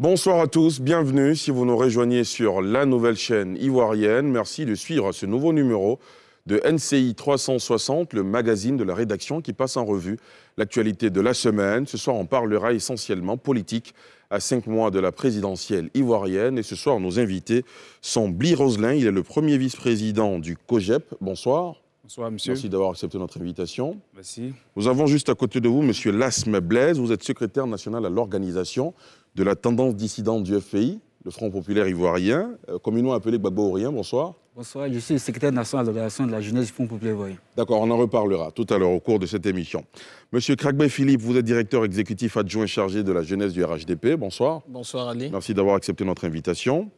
Bonsoir à tous, bienvenue. Si vous nous rejoignez sur la nouvelle chaîne ivoirienne, merci de suivre ce nouveau numéro de NCI 360, le magazine de la rédaction qui passe en revue l'actualité de la semaine. Ce soir, on parlera essentiellement politique à cinq mois de la présidentielle ivoirienne. Et ce soir, nos invités sont Bli Roselin, il est le premier vice-président du COGEP. Bonsoir. Bonsoir, monsieur. Merci d'avoir accepté notre invitation. Merci. Nous avons juste à côté de vous monsieur Lasme Blaise. Vous êtes secrétaire national à l'organisation de la tendance dissidente du FPI, le Front populaire ivoirien, euh, communément appelé Gbagbo Orien. Bonsoir. Bonsoir, je suis le secrétaire national de de la jeunesse du Front populaire ivoirien. D'accord, on en reparlera tout à l'heure au cours de cette émission. Monsieur Kragbe Philippe, vous êtes directeur exécutif adjoint chargé de la jeunesse du RHDP. Bonsoir. Bonsoir Ali. Merci d'avoir accepté notre invitation.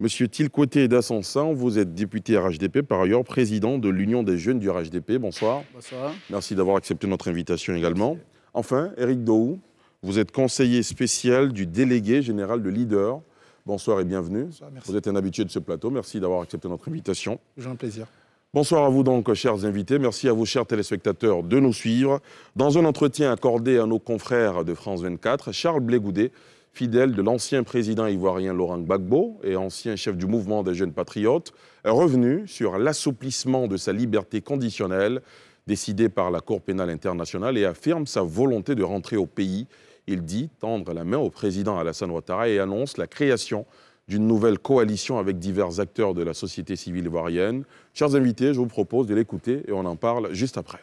Monsieur Tilcoté Dassensan, vous êtes député RHDP, par ailleurs président de l'Union des jeunes du RHDP. Bonsoir. Bonsoir. Merci d'avoir accepté notre invitation également. Enfin, Eric Dou. Vous êtes conseiller spécial du délégué général de Leader. Bonsoir et bienvenue. Vous êtes un habitué de ce plateau. Merci d'avoir accepté notre invitation. J'ai un plaisir. Bonsoir à vous donc, chers invités. Merci à vous, chers téléspectateurs, de nous suivre. Dans un entretien accordé à nos confrères de France 24, Charles Blégoudet, fidèle de l'ancien président ivoirien Laurent Gbagbo et ancien chef du mouvement des jeunes patriotes, est revenu sur l'assouplissement de sa liberté conditionnelle décidée par la Cour pénale internationale et affirme sa volonté de rentrer au pays il dit tendre la main au président Alassane Ouattara et annonce la création d'une nouvelle coalition avec divers acteurs de la société civile ivoirienne. Chers invités, je vous propose de l'écouter et on en parle juste après.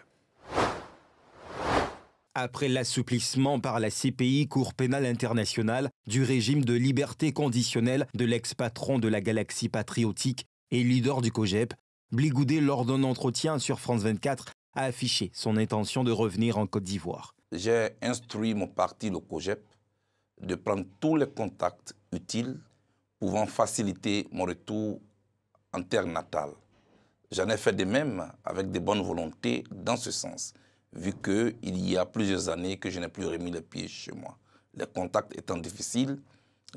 Après l'assouplissement par la CPI, Cour pénale internationale, du régime de liberté conditionnelle de l'ex-patron de la galaxie patriotique et leader du COGEP, Bligoudé, lors d'un entretien sur France 24, a affiché son intention de revenir en Côte d'Ivoire j'ai instruit mon parti, le COGEP, de prendre tous les contacts utiles pouvant faciliter mon retour en terre natale. J'en ai fait de même avec des bonnes volontés dans ce sens, vu qu'il y a plusieurs années que je n'ai plus remis les pieds chez moi. Les contacts étant difficiles,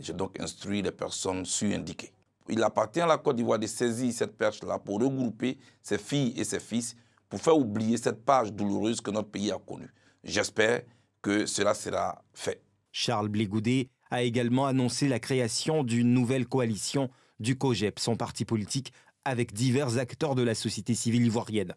j'ai donc instruit les personnes su-indiquées. Il appartient à la Côte d'Ivoire de saisir cette perche-là pour regrouper ses filles et ses fils, pour faire oublier cette page douloureuse que notre pays a connue. J'espère que cela sera fait. Charles Blégoudé a également annoncé la création d'une nouvelle coalition du COGEP, son parti politique, avec divers acteurs de la société civile ivoirienne.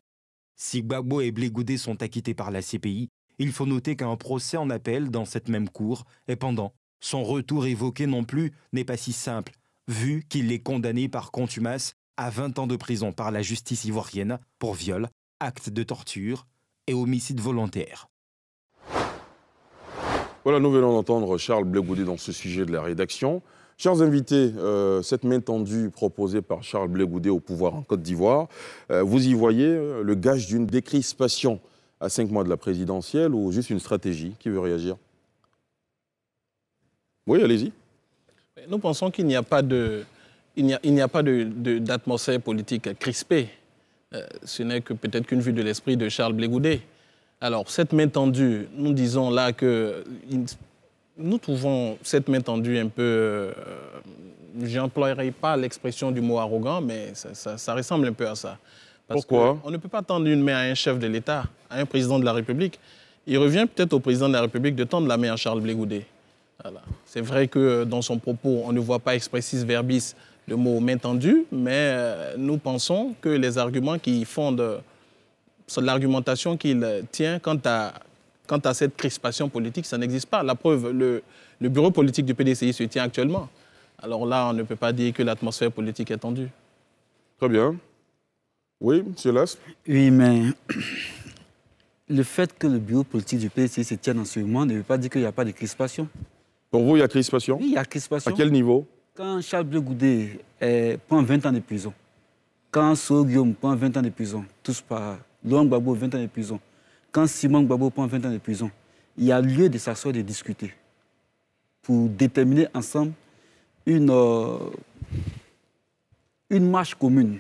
Si Gbagbo et Blégoudé sont acquittés par la CPI, il faut noter qu'un procès en appel dans cette même cour est pendant. Son retour évoqué non plus n'est pas si simple, vu qu'il est condamné par contumace à 20 ans de prison par la justice ivoirienne pour viol, acte de torture et homicide volontaire. Voilà, nous venons d'entendre Charles Blégoudé dans ce sujet de la rédaction. Chers invités, euh, cette main tendue proposée par Charles Blégoudé au pouvoir en Côte d'Ivoire, euh, vous y voyez euh, le gage d'une décrispation à cinq mois de la présidentielle ou juste une stratégie Qui veut réagir Oui, allez-y. Nous pensons qu'il n'y a pas de, il n'y a, pas d'atmosphère de, politique crispée. ce n'est que peut-être qu'une vue de l'esprit de Charles Blégoudé. Alors, cette main tendue, nous disons là que nous trouvons cette main tendue un peu... Je euh, J'emploierai pas l'expression du mot arrogant, mais ça, ressemble un peu à ça. Parce Pourquoi On ne peut pas tendre une main à un chef de l'État, à un président de la République. Il revient peut-être au président de la République de tendre la main à Charles Blé C'est vrai que dans son propos, on ne voit pas expressis verbis le mot main tendue, mais euh, nous pensons que les arguments qui fondent sur l'argumentation qu'il tient quant à, quant à cette crispation politique, ça n'existe pas. La preuve, le, bureau politique du PDCI se tient actuellement. Alors là, on ne peut pas dire que l'atmosphère politique est tendue. Très bien. Oui, M. Lass Oui, mais le fait que le bureau politique du PDCI se tienne en ce moment ne veut pas dire qu'il n'y a pas de crispation. Pour vous, il y a crispation Oui, il y a crispation. À quel niveau Quand Charles Bleugoudé prend 20 ans de prison, quand Sow Guillaume prend 20 ans de prison, tous par Laurent Gbagbo, 20 ans de prison. Quand Simon Gbagbo prend 20 ans de prison, il y a lieu de s'asseoir et de discuter pour déterminer ensemble une, euh, une marche commune.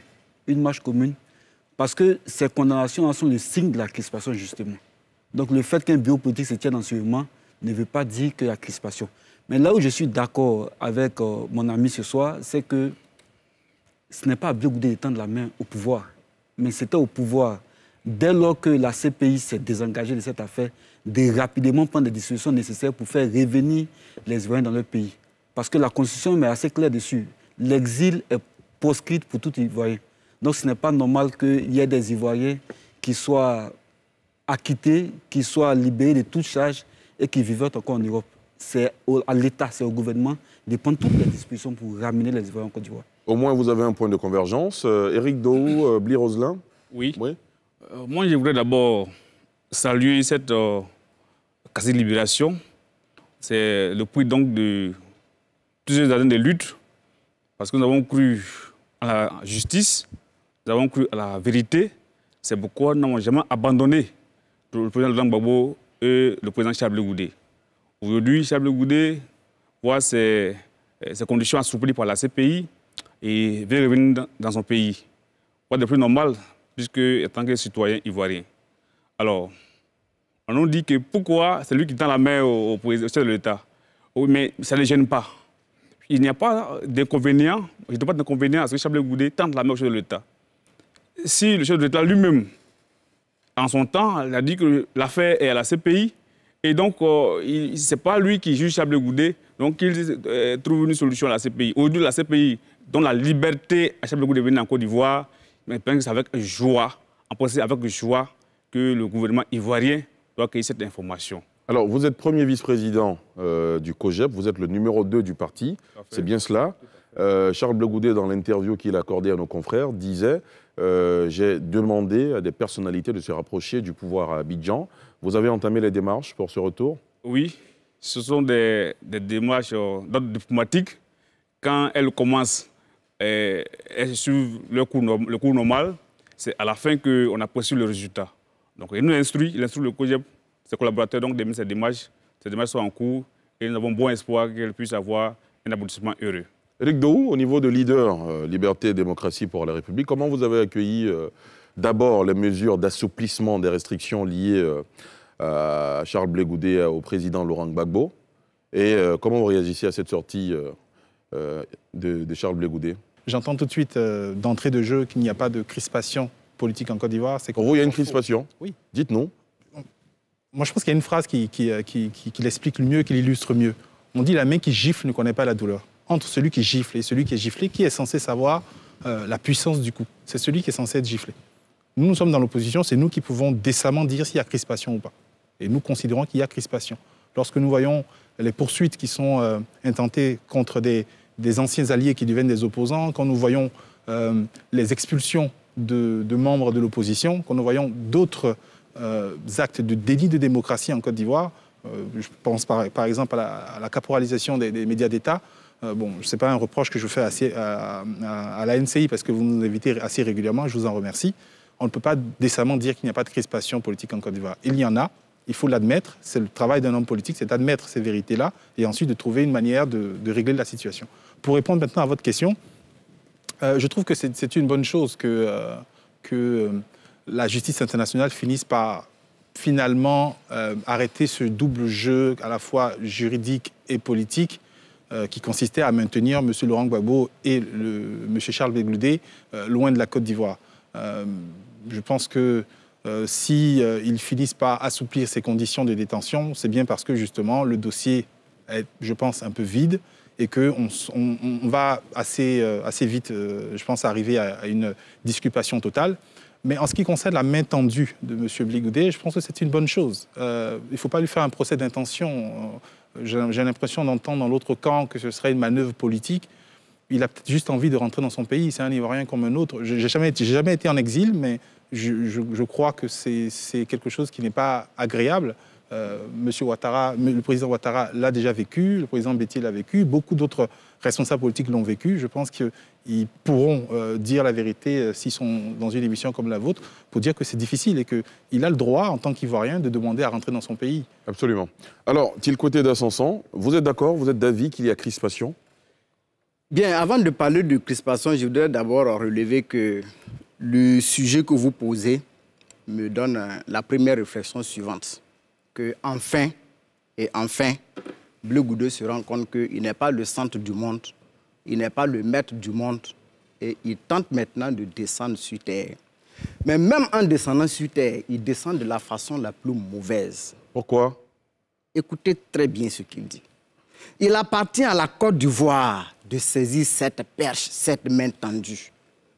Une marche commune. Parce que ces condamnations sont le signe de la crispation, justement. Donc le fait qu'un biopolitique politique se tienne en ce moment ne veut pas dire que la crispation. Mais là où je suis d'accord avec euh, mon ami ce soir, c'est que ce n'est pas à d'étendre de la main au pouvoir, mais c'était au pouvoir dès lors que la CPI s'est désengagée de cette affaire, de rapidement prendre les dispositions nécessaires pour faire revenir les Ivoiriens dans leur pays. Parce que la Constitution met assez clair dessus. L'exil est proscrit pour tout Ivoirien. Donc ce n'est pas normal qu'il y ait des Ivoiriens qui soient acquittés, qui soient libérés de toute charge et qui vivent encore en Europe. C'est à l'État, c'est au gouvernement de prendre toutes les dispositions pour ramener les Ivoiriens en Côte d'Ivoire. Au moins, vous avez un point de convergence. Euh, Éric euh, Bli Roselin oui. Euh, moi, je voudrais d'abord saluer cette euh, quasi-libération. C'est le prix donc de plusieurs années de lutte, parce que nous avons cru à la justice, nous avons cru à la vérité. C'est pourquoi nous n'avons jamais abandonné le président Laurent Gbagbo et le président Charles Goudé. Aujourd'hui, Charles Goudé voit euh, ses, conditions assouplies par la CPI et veut revenir dans, son pays. Pas de plus normal puisque en tant que citoyen ivoirien. Alors, on nous dit que pourquoi c'est lui qui tend la main au, chef président de l'État Oui, oh, mais ça ne gêne pas. Il n'y a pas d'inconvénient, je ne pas d'inconvénient à ce que Chablé Goudé tente la main au chef de l'État. Si le chef de l'État lui-même, en son temps, il a dit que l'affaire est à la CPI, et donc, euh, ce n'est pas lui qui juge Chablé Goudé, donc il euh, trouve une solution à la CPI. de la CPI dont la liberté à Chablé Goudé venir en Côte d'Ivoire, mais c'est avec joie, en principe avec joie, que le gouvernement ivoirien doit accueillir cette information. Alors, vous êtes premier vice-président euh, du COGEP, vous êtes le numéro 2 du parti, c'est bien cela. Euh, Charles Blegoudet, dans l'interview qu'il a accordée à nos confrères, disait euh, J'ai demandé à des personnalités de se rapprocher du pouvoir à Abidjan. Vous avez entamé les démarches pour ce retour Oui, ce sont des, démarches diplomatiques, diplomatique. Quand elles commencent et, et sur le cours, le cours normal, c'est à la fin qu'on apprécie le résultat. Donc il nous instruit, il instruit le COGEP, ses collaborateurs, donc mettre cette démarche, cette démarche soit en cours et nous avons bon espoir qu'elle puisse avoir un aboutissement heureux. Eric Daou, au niveau de leader euh, Liberté et Démocratie pour la République, comment vous avez accueilli euh, d'abord les mesures d'assouplissement des restrictions liées euh, à Charles Blégoudé, au président Laurent Gbagbo Et comment vous réagissez à cette sortie de, de, Charles Blégoudé J'entends tout de suite euh, d'entrée de jeu qu'il n'y a pas de crispation politique en Côte d'Ivoire. En gros, il y a une crispation. Oui. Dites non. Moi, je pense qu'il y a une phrase qui, euh, qui, qui, qui l'explique le mieux, qui l'illustre mieux. On dit la main qui gifle ne connaît pas la douleur. Entre celui qui gifle et celui qui est giflé, qui est censé savoir euh, la puissance du coup C'est celui qui est censé être giflé. Nous, nous sommes dans l'opposition, c'est nous qui pouvons décemment dire s'il y a crispation ou pas. Et nous considérons qu'il y a crispation. Lorsque nous voyons les poursuites qui sont intentées contre des, des anciens alliés qui deviennent des opposants, quand nous voyons euh, les expulsions de, membres de l'opposition, quand nous voyons d'autres euh, actes de délit de démocratie en Côte d'Ivoire, euh, je pense par, exemple à la, caporalisation des, médias d'État, bon, ce n'est pas un reproche que je fais assez, à, la NCI parce que vous nous invitez assez régulièrement, je vous en remercie. On ne peut pas décemment dire qu'il n'y a pas de crispation politique en Côte d'Ivoire. Il y en a, il faut l'admettre, c'est le travail d'un homme politique, c'est d'admettre ces vérités-là et ensuite de trouver une manière de, de régler la situation. Pour répondre maintenant à votre question, euh, je trouve que c'est une bonne chose que, euh, que euh, la justice internationale finisse par finalement arrêter ce double jeu à la fois juridique et politique qui consistait à maintenir M. Laurent Gbagbo et M. Charles Begloudé loin de la Côte d'Ivoire. je pense que s'ils si, ils finissent par assouplir ces conditions de détention, c'est bien parce que justement le dossier est, je pense, un peu vide et qu'on on, va assez, euh, vite, euh, je pense, arriver à, une disculpation totale. Mais en ce qui concerne la main tendue de M. Bligoudé, je pense que c'est une bonne chose. Euh, il ne faut pas lui faire un procès d'intention. J'ai l'impression d'entendre dans l'autre camp que ce serait une manœuvre politique. Il a peut-être juste envie de rentrer dans son pays. C'est un Ivoirien comme un autre. Je n'ai jamais, été en exil, mais je crois que c'est quelque chose qui n'est pas agréable. Euh, Monsieur Ouattara, le président Ouattara l'a déjà vécu, le président Betty l'a vécu, beaucoup d'autres responsables politiques l'ont vécu. Je pense qu'ils pourront euh, dire la vérité euh, s'ils sont dans une émission comme la vôtre pour dire que c'est difficile et qu'il a le droit, en tant qu'Ivoirien, de demander à rentrer dans son pays. Absolument. Alors, côté d'Assassin, vous êtes d'accord, vous êtes d'avis qu'il y a crispation Bien, avant de parler de crispation, je voudrais d'abord relever que le sujet que vous posez me donne la première réflexion suivante que enfin et enfin, Bleu Goudé se rend compte qu'il n'est pas le centre du monde, il n'est pas le maître du monde, et il tente maintenant de descendre sur Terre. Mais même en descendant sur Terre, il descend de la façon la plus mauvaise. Pourquoi Écoutez très bien ce qu'il dit. Il appartient à la Côte d'Ivoire de saisir cette perche, cette main tendue.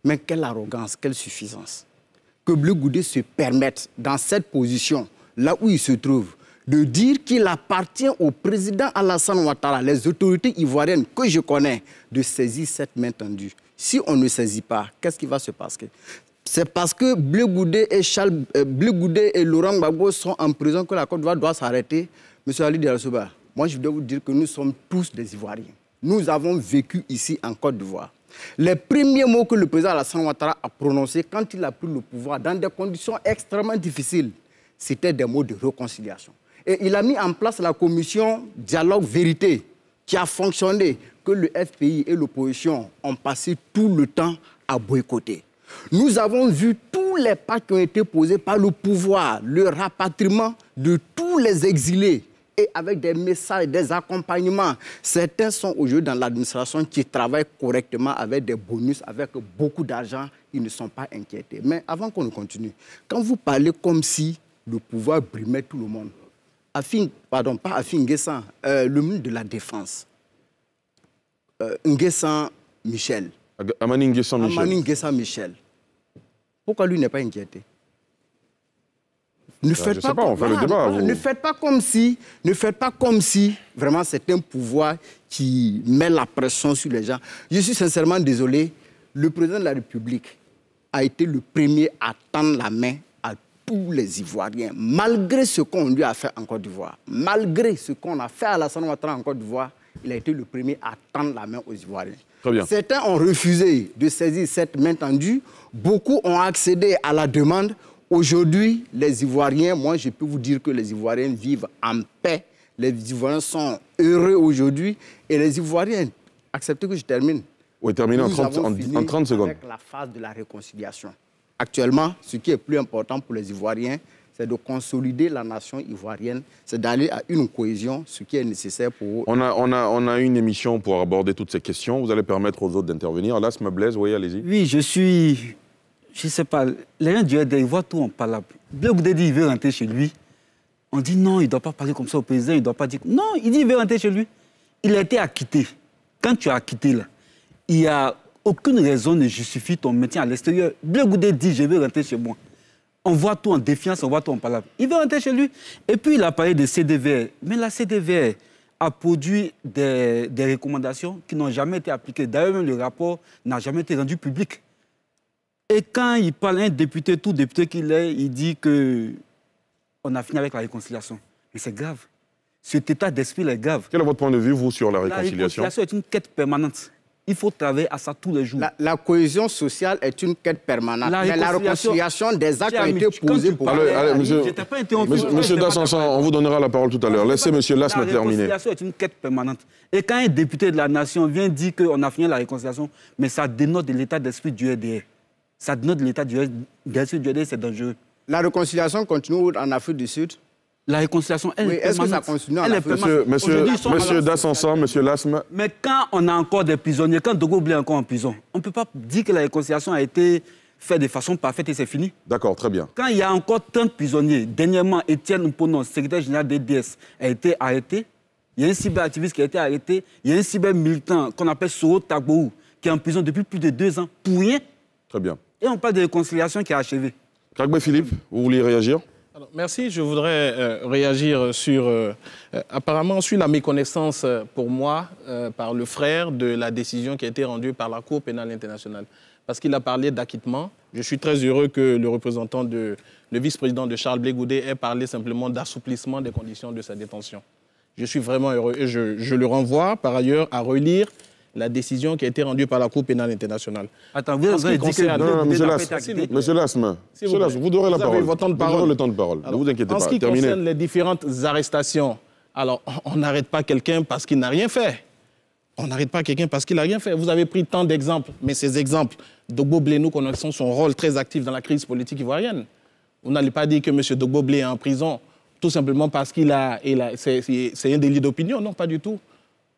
Mais quelle arrogance, quelle suffisance. Que Bleu Goudé se permette, dans cette position, là où il se trouve, de dire qu'il appartient au président Alassane Ouattara, les autorités ivoiriennes que je connais, de saisir cette main tendue. Si on ne saisit pas, qu'est-ce qui va se passer c'est parce que Bleu Goudé et, Charles, euh, Goudé et Laurent Gbagbo sont en prison que la Côte d'Ivoire doit s'arrêter. Monsieur Ali Diarasouba, moi je dois vous dire que nous sommes tous des Ivoiriens. Nous avons vécu ici en Côte d'Ivoire. Les premiers mots que le président Alassane Ouattara a prononcés quand il a pris le pouvoir dans des conditions extrêmement difficiles, c'était des mots de réconciliation. Et il a mis en place la commission Dialogue Vérité, qui a fonctionné, que le FPI et l'opposition ont passé tout le temps à boycotter. Nous avons vu tous les pas qui ont été posés par le pouvoir, le rapatriement de tous les exilés, et avec des messages, des accompagnements. Certains sont aujourd'hui dans l'administration qui travaillent correctement avec des bonus, avec beaucoup d'argent. Ils ne sont pas inquiétés. Mais avant qu'on continue, quand vous parlez comme si le pouvoir brimait tout le monde. Afin, pardon, pas Afin Nguessan, euh, le ministre de la Défense. Euh, Nguessan Michel. Amani Nguessan Michel. Amani Nguessan Michel. Pourquoi lui n'est pas inquiété ne ah, faites, pas, comme, ah, ne faites pas comme si, ne faites pas comme si vraiment c'est un pouvoir qui met la pression sur les gens. Je suis sincèrement désolé, le président de la République a été le premier à tendre la main pour les Ivoiriens, malgré ce qu'on lui a fait en Côte d'Ivoire, malgré ce qu'on a fait à la Ouattara en Côte d'Ivoire, il a été le premier à tendre la main aux Ivoiriens. Certains ont refusé de saisir cette main tendue, beaucoup ont accédé à la demande. Aujourd'hui, les Ivoiriens, moi je peux vous dire que les Ivoiriens vivent en paix, les Ivoiriens sont heureux aujourd'hui et les Ivoiriens, acceptez que je termine. Oui, terminez en 30, secondes. Avec la phase de la réconciliation. Actuellement, ce qui est plus important pour les Ivoiriens, c'est de consolider la nation ivoirienne, c'est d'aller à une cohésion, ce qui est nécessaire pour... On a, on, a, on a une émission pour aborder toutes ces questions. Vous allez permettre aux autres d'intervenir. Là, ça me blesse, oui, allez-y. Oui, je suis... Je ne sais pas. Les gens du ils voient tout en parlant. Bleu dit il veut rentrer chez lui. On dit non, il ne doit pas parler comme ça au président, il ne doit pas dire... Non, il dit il veut rentrer chez lui. Il a été acquitté. Quand tu as acquitté, là, il y a aucune raison ne justifie ton maintien à l'extérieur. Blegoudé dit Je vais rentrer chez moi. On voit tout en défiance, on voit tout en palabre. Il veut rentrer chez lui. Et puis il a parlé de CDVR. Mais la CDVR a produit des, recommandations qui n'ont jamais été appliquées. D'ailleurs, le rapport n'a jamais été rendu public. Et quand il parle, un député, tout député qu'il est, il dit que on a fini avec la réconciliation. Mais c'est grave. Cet état d'esprit est grave. Quel est votre point de vue, vous, sur la réconciliation La réconciliation est une quête permanente. Il faut travailler à ça tous les jours. La, cohésion sociale est une quête permanente. La mais la réconciliation des actes a été posée pour... Allez, allez, monsieur, pas interrompu, monsieur, monsieur Dassansan, on vous donnera la parole tout à l'heure. Laissez monsieur Lassme terminer. La réconciliation est une quête permanente. Et quand un député de la nation vient dire qu'on a fini la réconciliation, mais ça dénote l'état d'esprit du RDR. Ça dénote l'état d'esprit du RDR, c'est dangereux. La réconciliation continue en Afrique du Sud la réconciliation, elle oui, est, ce que ça continue Monsieur, monsieur, monsieur Dassansan, monsieur Lasme. Mais quand on a encore des prisonniers, quand Dogo est encore en prison, on ne peut pas dire que la réconciliation a été faite de façon parfaite et c'est fini. D'accord, très bien. Quand il y a encore tant de prisonniers, dernièrement, Étienne Mponon, secrétaire général des DS, a été arrêté. Il y a un cyberactiviste qui a été arrêté. Il y a un cyber militant qu'on appelle Soro Tagbou, qui est en prison depuis plus de deux ans, pour rien. Très bien. Et on parle de réconciliation qui a achevée. Kragbe Philippe, vous voulez réagir merci. Je voudrais euh, réagir sur, euh, euh, apparemment, sur la méconnaissance pour moi, par le frère, de la décision qui a été rendue par la Cour pénale internationale. Parce qu'il a parlé d'acquittement. Je suis très heureux que le représentant de, le vice-président de Charles Blégoudet ait parlé simplement d'assouplissement des conditions de sa détention. Je suis vraiment heureux et je le renvoie par ailleurs à relire la décision qui a été rendue par la Cour pénale internationale. Attends, vous avez dit que... Non, M. Lasma, vous aurez la parole. Vous aurez le temps de parole, ne vous inquiétez pas. En ce qui concerne les différentes arrestations, alors on n'arrête pas quelqu'un parce qu'il n'a rien fait. On n'arrête pas quelqu'un parce qu'il n'a rien fait. Vous avez pris tant d'exemples, mais ces exemples, Dogbo Blé, nous connaissons son rôle très actif dans la crise politique ivoirienne. Vous n'allez pas dire que M. Dogbo est en prison tout simplement parce qu'il a, a c'est un délit d'opinion. Non, pas du tout.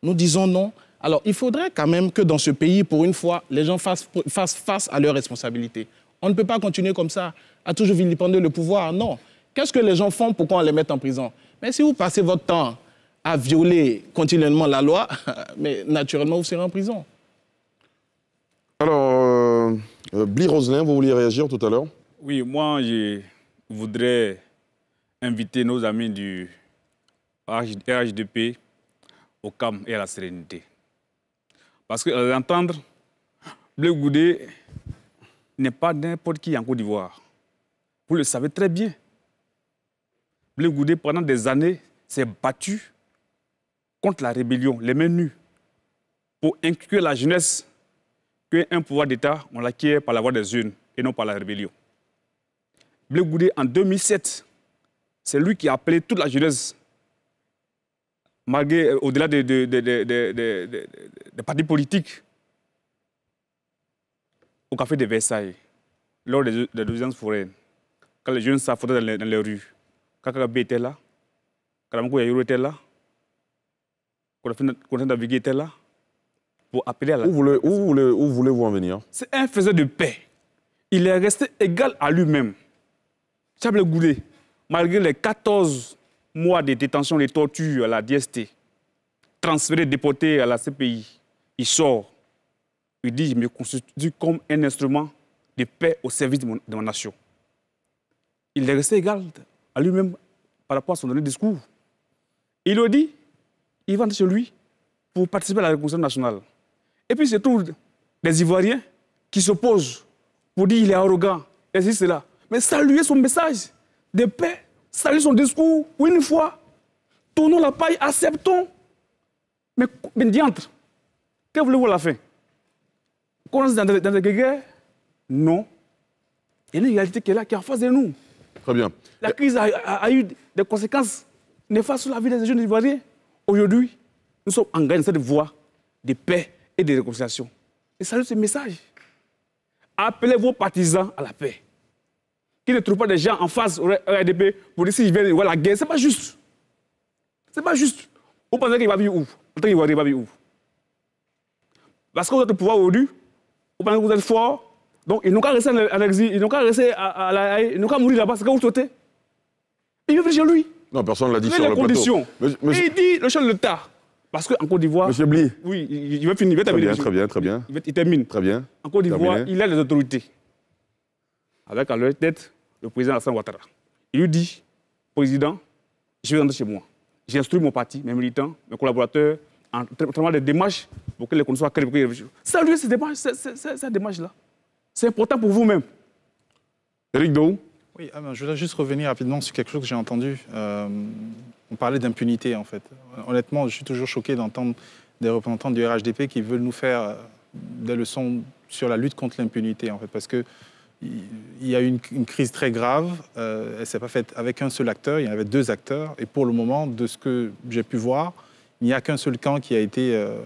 Nous disons non alors, il faudrait quand même que dans ce pays, pour une fois, les gens fassent, face à leurs responsabilités. On ne peut pas continuer comme ça, à toujours vilipender le pouvoir. Non. Qu'est-ce que les gens font pour qu'on les mette en prison Mais si vous passez votre temps à violer continuellement la loi, mais naturellement, vous serez en prison. Alors, euh, euh, Bli Roselin, vous vouliez réagir tout à l'heure Oui, moi, je voudrais inviter nos amis du RHDP au calme et à la sérénité. Parce que l'entendre, euh, Bleu Goudé n'est pas n'importe qui en Côte d'Ivoire. Vous le savez très bien. Bleu Goudé, pendant des années, s'est battu contre la rébellion, les mains nues, pour inculquer la jeunesse qu'un pouvoir d'État, on l'acquiert par la voie des unes et non par la rébellion. Bleu Goudé, en 2007, c'est lui qui a appelé toute la jeunesse malgré, euh, au-delà des partis politiques, au café de Versailles, lors des, des foraines, quand les jeunes s'affrontaient dans, les rues, quand était là, quand Karamoko Yayou était là, Konstantin Davigui était là, pour appeler à la... Où voulez-vous où voulez, où voulez en venir C'est un faiseur de paix. Il est resté égal à lui-même. Chable Goudé, malgré les 14 mois de détention de torture à la DST, transféré, déporté à la CPI. Il sort. Il dit, je me constitue comme un instrument de paix au service de, ma nation. Il est resté égal à lui-même par rapport à son dernier discours. Il le dit, il va chez lui pour participer à la réconciliation nationale. Et puis c'est tout, des Ivoiriens qui s'opposent pour dire qu'il est arrogant, et cela. Mais saluer son message de paix salut son discours une fois. Tournons la paille, acceptons. Mais, bien diantre, que voulez-vous à la fin Qu'on est dans, la des guerres Non. Il y a une réalité qui est là, qui est en face de nous. Très bien. La crise a, eu des conséquences néfastes sur la vie des jeunes Ivoiriens. Aujourd'hui, nous sommes engagés dans cette voie de paix et de réconciliation. Et salut ce message. Appelez vos partisans à la paix qui ne trouve pas des gens en face au RDP pour dire s'ils vient voir la guerre, ce n'est pas juste. Ce n'est pas juste. Vous pensez qu'il va vivre où Vous pensez qu'il va vivre où Parce que vous êtes au pouvoir aujourd'hui, vous pensez que vous êtes fort, donc ils n'ont qu'à rester à ils n'ont qu'à rester à, la, ils n'ont qu'à mourir là-bas, c'est quand vous souhaitez. Il veut chez lui. Non, personne ne l'a dit sur les le conditions. Plateau. Et il dit le chef de l'État. Parce qu'en Côte d'Ivoire. Monsieur Bli. Oui, il, va finir, il Très bien, très bien. Il, termine. Très bien. En Côte d'Ivoire, il a les autorités avec à leur tête le président Hassan Ouattara. Il lui dit, président, je vais rentrer chez moi. J'instruis mon parti, mes militants, mes collaborateurs, en train des démarches pour que les conditions soient créées. Saluez ces démarches, ces, démarches-là. C'est important pour vous-même. Eric Dou. Oui, ah ben, je voudrais juste revenir rapidement sur quelque chose que j'ai entendu. Euh, on parlait d'impunité, en fait. Honnêtement, je suis toujours choqué d'entendre des représentants du RHDP qui veulent nous faire euh, des leçons sur la lutte contre l'impunité, en fait, parce que il y a eu une, crise très grave. Euh, elle ne s'est pas faite avec un seul acteur, il y en avait deux acteurs. Et pour le moment, de ce que j'ai pu voir, il n'y a qu'un seul camp qui a été euh,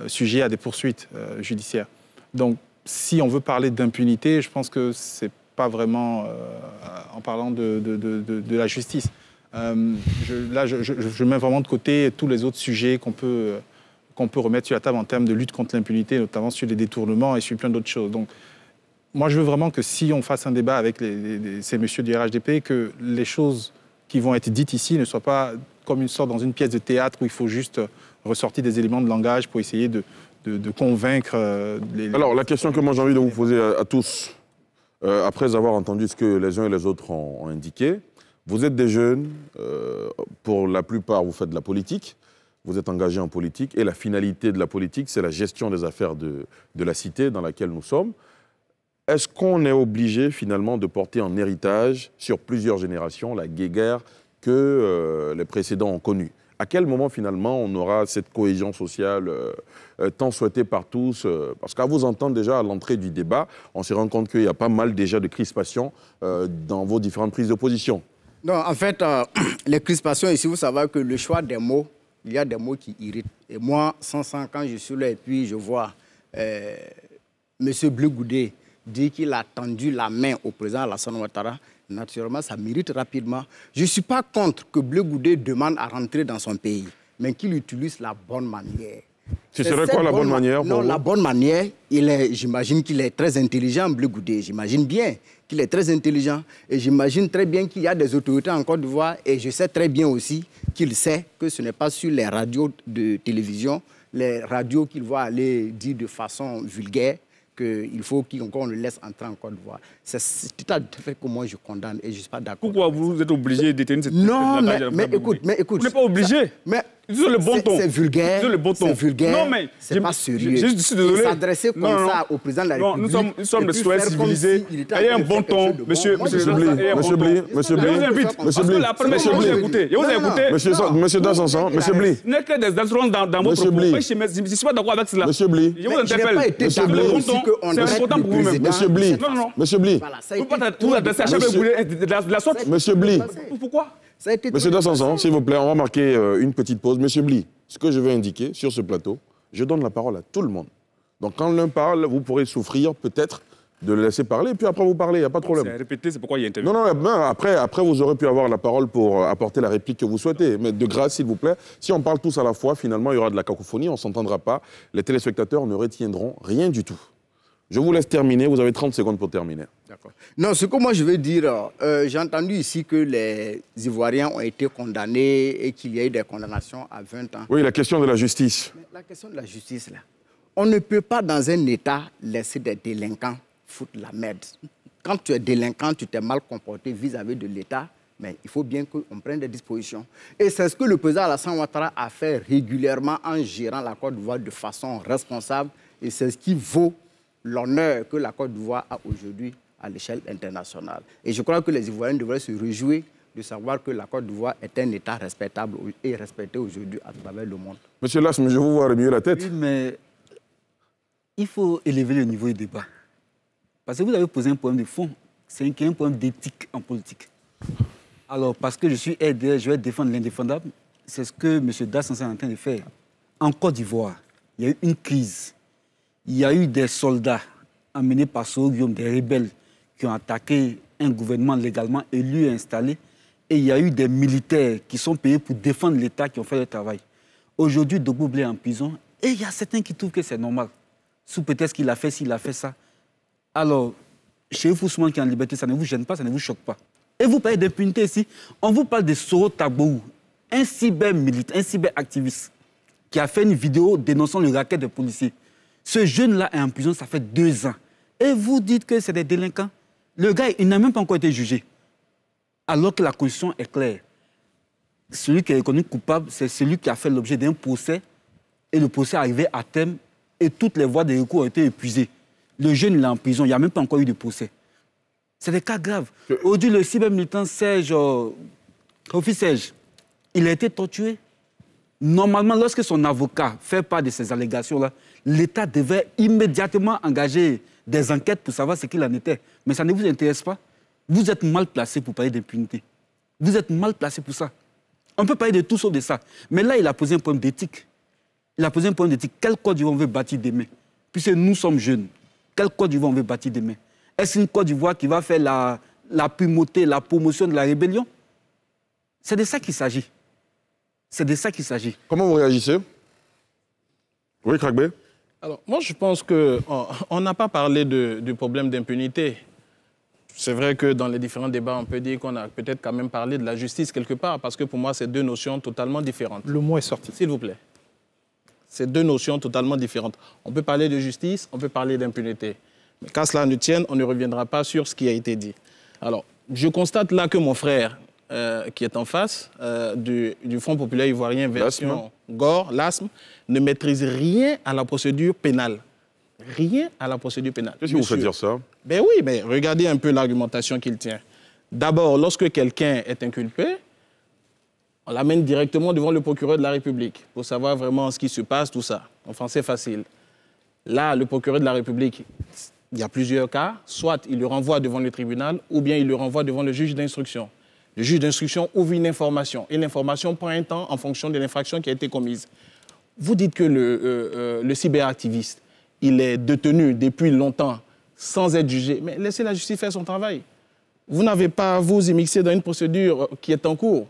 euh, sujet à des poursuites judiciaires. Donc, si on veut parler d'impunité, je pense que ce n'est pas vraiment en parlant de, la justice. là, je, je, mets vraiment de côté tous les autres sujets qu'on peut, qu'on peut remettre sur la table en termes de lutte contre l'impunité, notamment sur les détournements et sur plein d'autres choses. Donc, moi, je veux vraiment que si on fasse un débat avec ces messieurs du RHDP, que les choses qui vont être dites ici ne soient pas comme une sorte dans une pièce de théâtre où il faut juste ressortir des éléments de langage pour essayer de, convaincre euh, les... Alors, la question que moi j'ai envie de vous poser à, tous, euh, après avoir entendu ce que les uns et les autres ont, indiqué, vous êtes des jeunes, euh, pour la plupart vous faites de la politique, vous êtes engagés en politique, et la finalité de la politique, c'est la gestion des affaires de la cité dans laquelle nous sommes. Est-ce qu'on est obligé finalement de porter en héritage sur plusieurs générations la guéguerre que euh, les précédents ont connue À quel moment finalement on aura cette cohésion sociale euh, euh, tant souhaitée par tous Parce qu'à vous entendre déjà à l'entrée du débat, on se rend compte qu'il y a pas mal déjà de crispations dans vos différentes prises de position. Non, en fait, les crispations ici, vous savez que le choix des mots, il y a des mots qui irritent. Et moi, 105 ans, je suis là et puis je vois M. Bleu Goudé dit qu'il a tendu la main au président Alassane Ouattara, naturellement, ça mérite rapidement. Je ne suis pas contre que Bleu Goudé demande à rentrer dans son pays, mais qu'il utilise la bonne manière. Ce serait quoi la bonne, manière Non, la bonne manière, j'imagine qu'il est très intelligent, Bleu Goudé. J'imagine bien qu'il est très intelligent. Et j'imagine très bien qu'il y a des autorités en Côte d'Ivoire. Et je sais très bien aussi qu'il sait que ce n'est pas sur les radios de télévision, les radios qu'il voit aller dire de façon vulgaire qu'il faut qu'on le laisse entrer en Côte d'Ivoire. C'est tout à fait que moi je condamne et je ne suis pas d'accord. Pourquoi vous êtes obligé de détenir cette Non, mais, écoute, mais écoute. Vous n'êtes pas obligé. mais sur le bon ton. C'est vulgaire. Sur le bon ton. C'est vulgaire. Non, mais. C'est pas sérieux. Je, je, je suis désolé. S'adresser comme non, non, ça au président de la République. Non, nous sommes, nous sommes des citoyens civilisés. Si il y a un bon ton, monsieur Monsieur Blé. Monsieur Blé. Monsieur Blé. Monsieur Blé. Monsieur Blé. Vous écoutez. Monsieur Monsieur Dassanson. Monsieur Blé. Il n'y que des assurances dans votre propos. Je ne suis pas d'accord avec cela. Monsieur Blé. Je vous interpelle. Monsieur Blé. C'est important pour vous-même. Monsieur Blé. Non, non. Monsieur Blé. Vous ne pouvez pas vous adresser à Chabé de la sorte. Monsieur Blé. Pourquoi Monsieur Dassanson, s'il vous plaît, on va marquer euh, une petite pause. Monsieur Bli, ce que je vais indiquer sur ce plateau, je donne la parole à tout le monde. Donc quand l'un parle, vous pourrez souffrir peut-être de le laisser parler, puis après vous parler. il n'y a pas de problème. C'est répété, c'est pourquoi il y a interview. Non, non, après, après vous aurez pu avoir la parole pour euh, apporter la réplique que vous souhaitez. Mais de grâce, s'il vous plaît, si on parle tous à la fois, finalement, il y aura de la cacophonie, on ne s'entendra pas. Les téléspectateurs ne retiendront rien du tout. Je vous laisse terminer, vous avez 30 secondes pour terminer. D'accord. Non, ce que moi je veux dire, euh, j'ai entendu ici que les Ivoiriens ont été condamnés et qu'il y a eu des condamnations à 20 ans. Oui, la question de la justice. la question de la justice, là. On ne peut pas, dans un État, laisser des délinquants foutre la merde. Quand tu es délinquant, tu t'es mal comporté vis-à-vis -vis de l'État, mais il faut bien qu'on prenne des dispositions. Et c'est ce que le président Alassane Ouattara a fait régulièrement en gérant la Côte d'Ivoire de façon responsable. Et c'est ce qui vaut l'honneur que la Côte d'Ivoire a aujourd'hui à l'échelle internationale. Et je crois que les Ivoiriens devraient se réjouir de savoir que la Côte d'Ivoire est un État respectable et respecté aujourd'hui à travers le monde. Monsieur Lassme, je vous vois remuer la tête. Oui, mais il faut élever le niveau du débat. Parce que vous avez posé un problème de fond, c'est un, problème d'éthique en politique. Alors, parce que je suis aidé, je vais défendre l'indéfendable, c'est ce que M. Dass est en train de faire. En Côte d'Ivoire, il y a eu une crise il y a eu des soldats amenés par Soro Guillaume, des rebelles, qui ont attaqué un gouvernement légalement élu et installé. Et il y a eu des militaires qui sont payés pour défendre l'État, qui ont fait le travail. Aujourd'hui, de est en prison et il y a certains qui trouvent que c'est normal. Sous peut-être qu'il a fait s'il il a fait ça. Alors, chez monde qui est en liberté, ça ne vous gêne pas, ça ne vous choque pas. Et vous parlez d'impunité ici. On vous parle de Soro Tabou, un cyber militaire un cyber-activiste, qui a fait une vidéo dénonçant le racket des policiers. Ce jeune-là est en prison, ça fait deux ans. Et vous dites que c'est des délinquants. Le gars, il n'a même pas encore été jugé. Alors que la question est claire. Celui qui est reconnu coupable, c'est celui qui a fait l'objet d'un procès. Et le procès est arrivé à terme et toutes les voies de recours ont été épuisées. Le jeune, il est en prison. Il n'y a même pas encore eu de procès. C'est des cas graves. Aujourd'hui, le cybermilitant Serge, euh, Serge, il a été torturé. Normalement, lorsque son avocat fait part de ces allégations-là, l'État devait immédiatement engager des enquêtes pour savoir ce qu'il en était. Mais ça ne vous intéresse pas. Vous êtes mal placé pour parler d'impunité. Vous êtes mal placé pour ça. On peut parler de tout sauf de ça. Mais là, il a posé un problème d'éthique. Il a posé un problème d'éthique. Quel Côte d'Ivoire on veut bâtir demain Puisque nous sommes jeunes, Quel Côte d'Ivoire on veut bâtir demain Est-ce une Côte d'Ivoire qui va faire la, la la promotion de la rébellion C'est de ça qu'il s'agit. C'est de ça qu'il s'agit. Comment vous réagissez Oui, Cragbé alors, moi, je pense qu'on euh, n'a pas parlé de, du problème d'impunité. C'est vrai que dans les différents débats, on peut dire qu'on a peut-être quand même parlé de la justice quelque part, parce que pour moi, c'est deux notions totalement différentes. Le mot est sorti. S'il vous plaît. C'est deux notions totalement différentes. On peut parler de justice, on peut parler d'impunité. Mais qu'à cela ne tienne, on ne reviendra pas sur ce qui a été dit. Alors, je constate là que mon frère euh, qui est en face euh, du, Fonds populaire ivoirien version Gore, l'asthme ne maîtrise rien à la procédure pénale. Rien à la procédure pénale. Qu'est-ce vous faites dire ça ben oui, mais regardez un peu l'argumentation qu'il tient. D'abord, lorsque quelqu'un est inculpé, on l'amène directement devant le procureur de la République pour savoir vraiment ce qui se passe, tout ça. En c'est facile. Là, le procureur de la République, il y a plusieurs cas. Soit il le renvoie devant le tribunal ou bien il le renvoie devant le juge d'instruction. Le juge d'instruction ouvre une information et l'information prend un temps en fonction de l'infraction qui a été commise. Vous dites que le, euh, euh, cyberactiviste, il est détenu depuis longtemps sans être jugé. Mais laissez la justice faire son travail. Vous n'avez pas à vous immixer dans une procédure qui est en cours.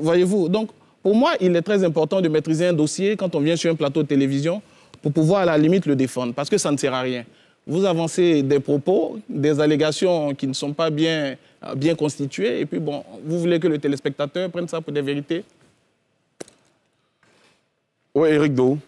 Voyez-vous Donc, pour moi, il est très important de maîtriser un dossier quand on vient sur un plateau de télévision pour pouvoir à la limite le défendre, parce que ça ne sert à rien. Vous avancez des propos, des allégations qui ne sont pas bien bien constitué. Et puis, bon, vous voulez que le téléspectateur prenne ça pour des vérités Oui, Eric Do.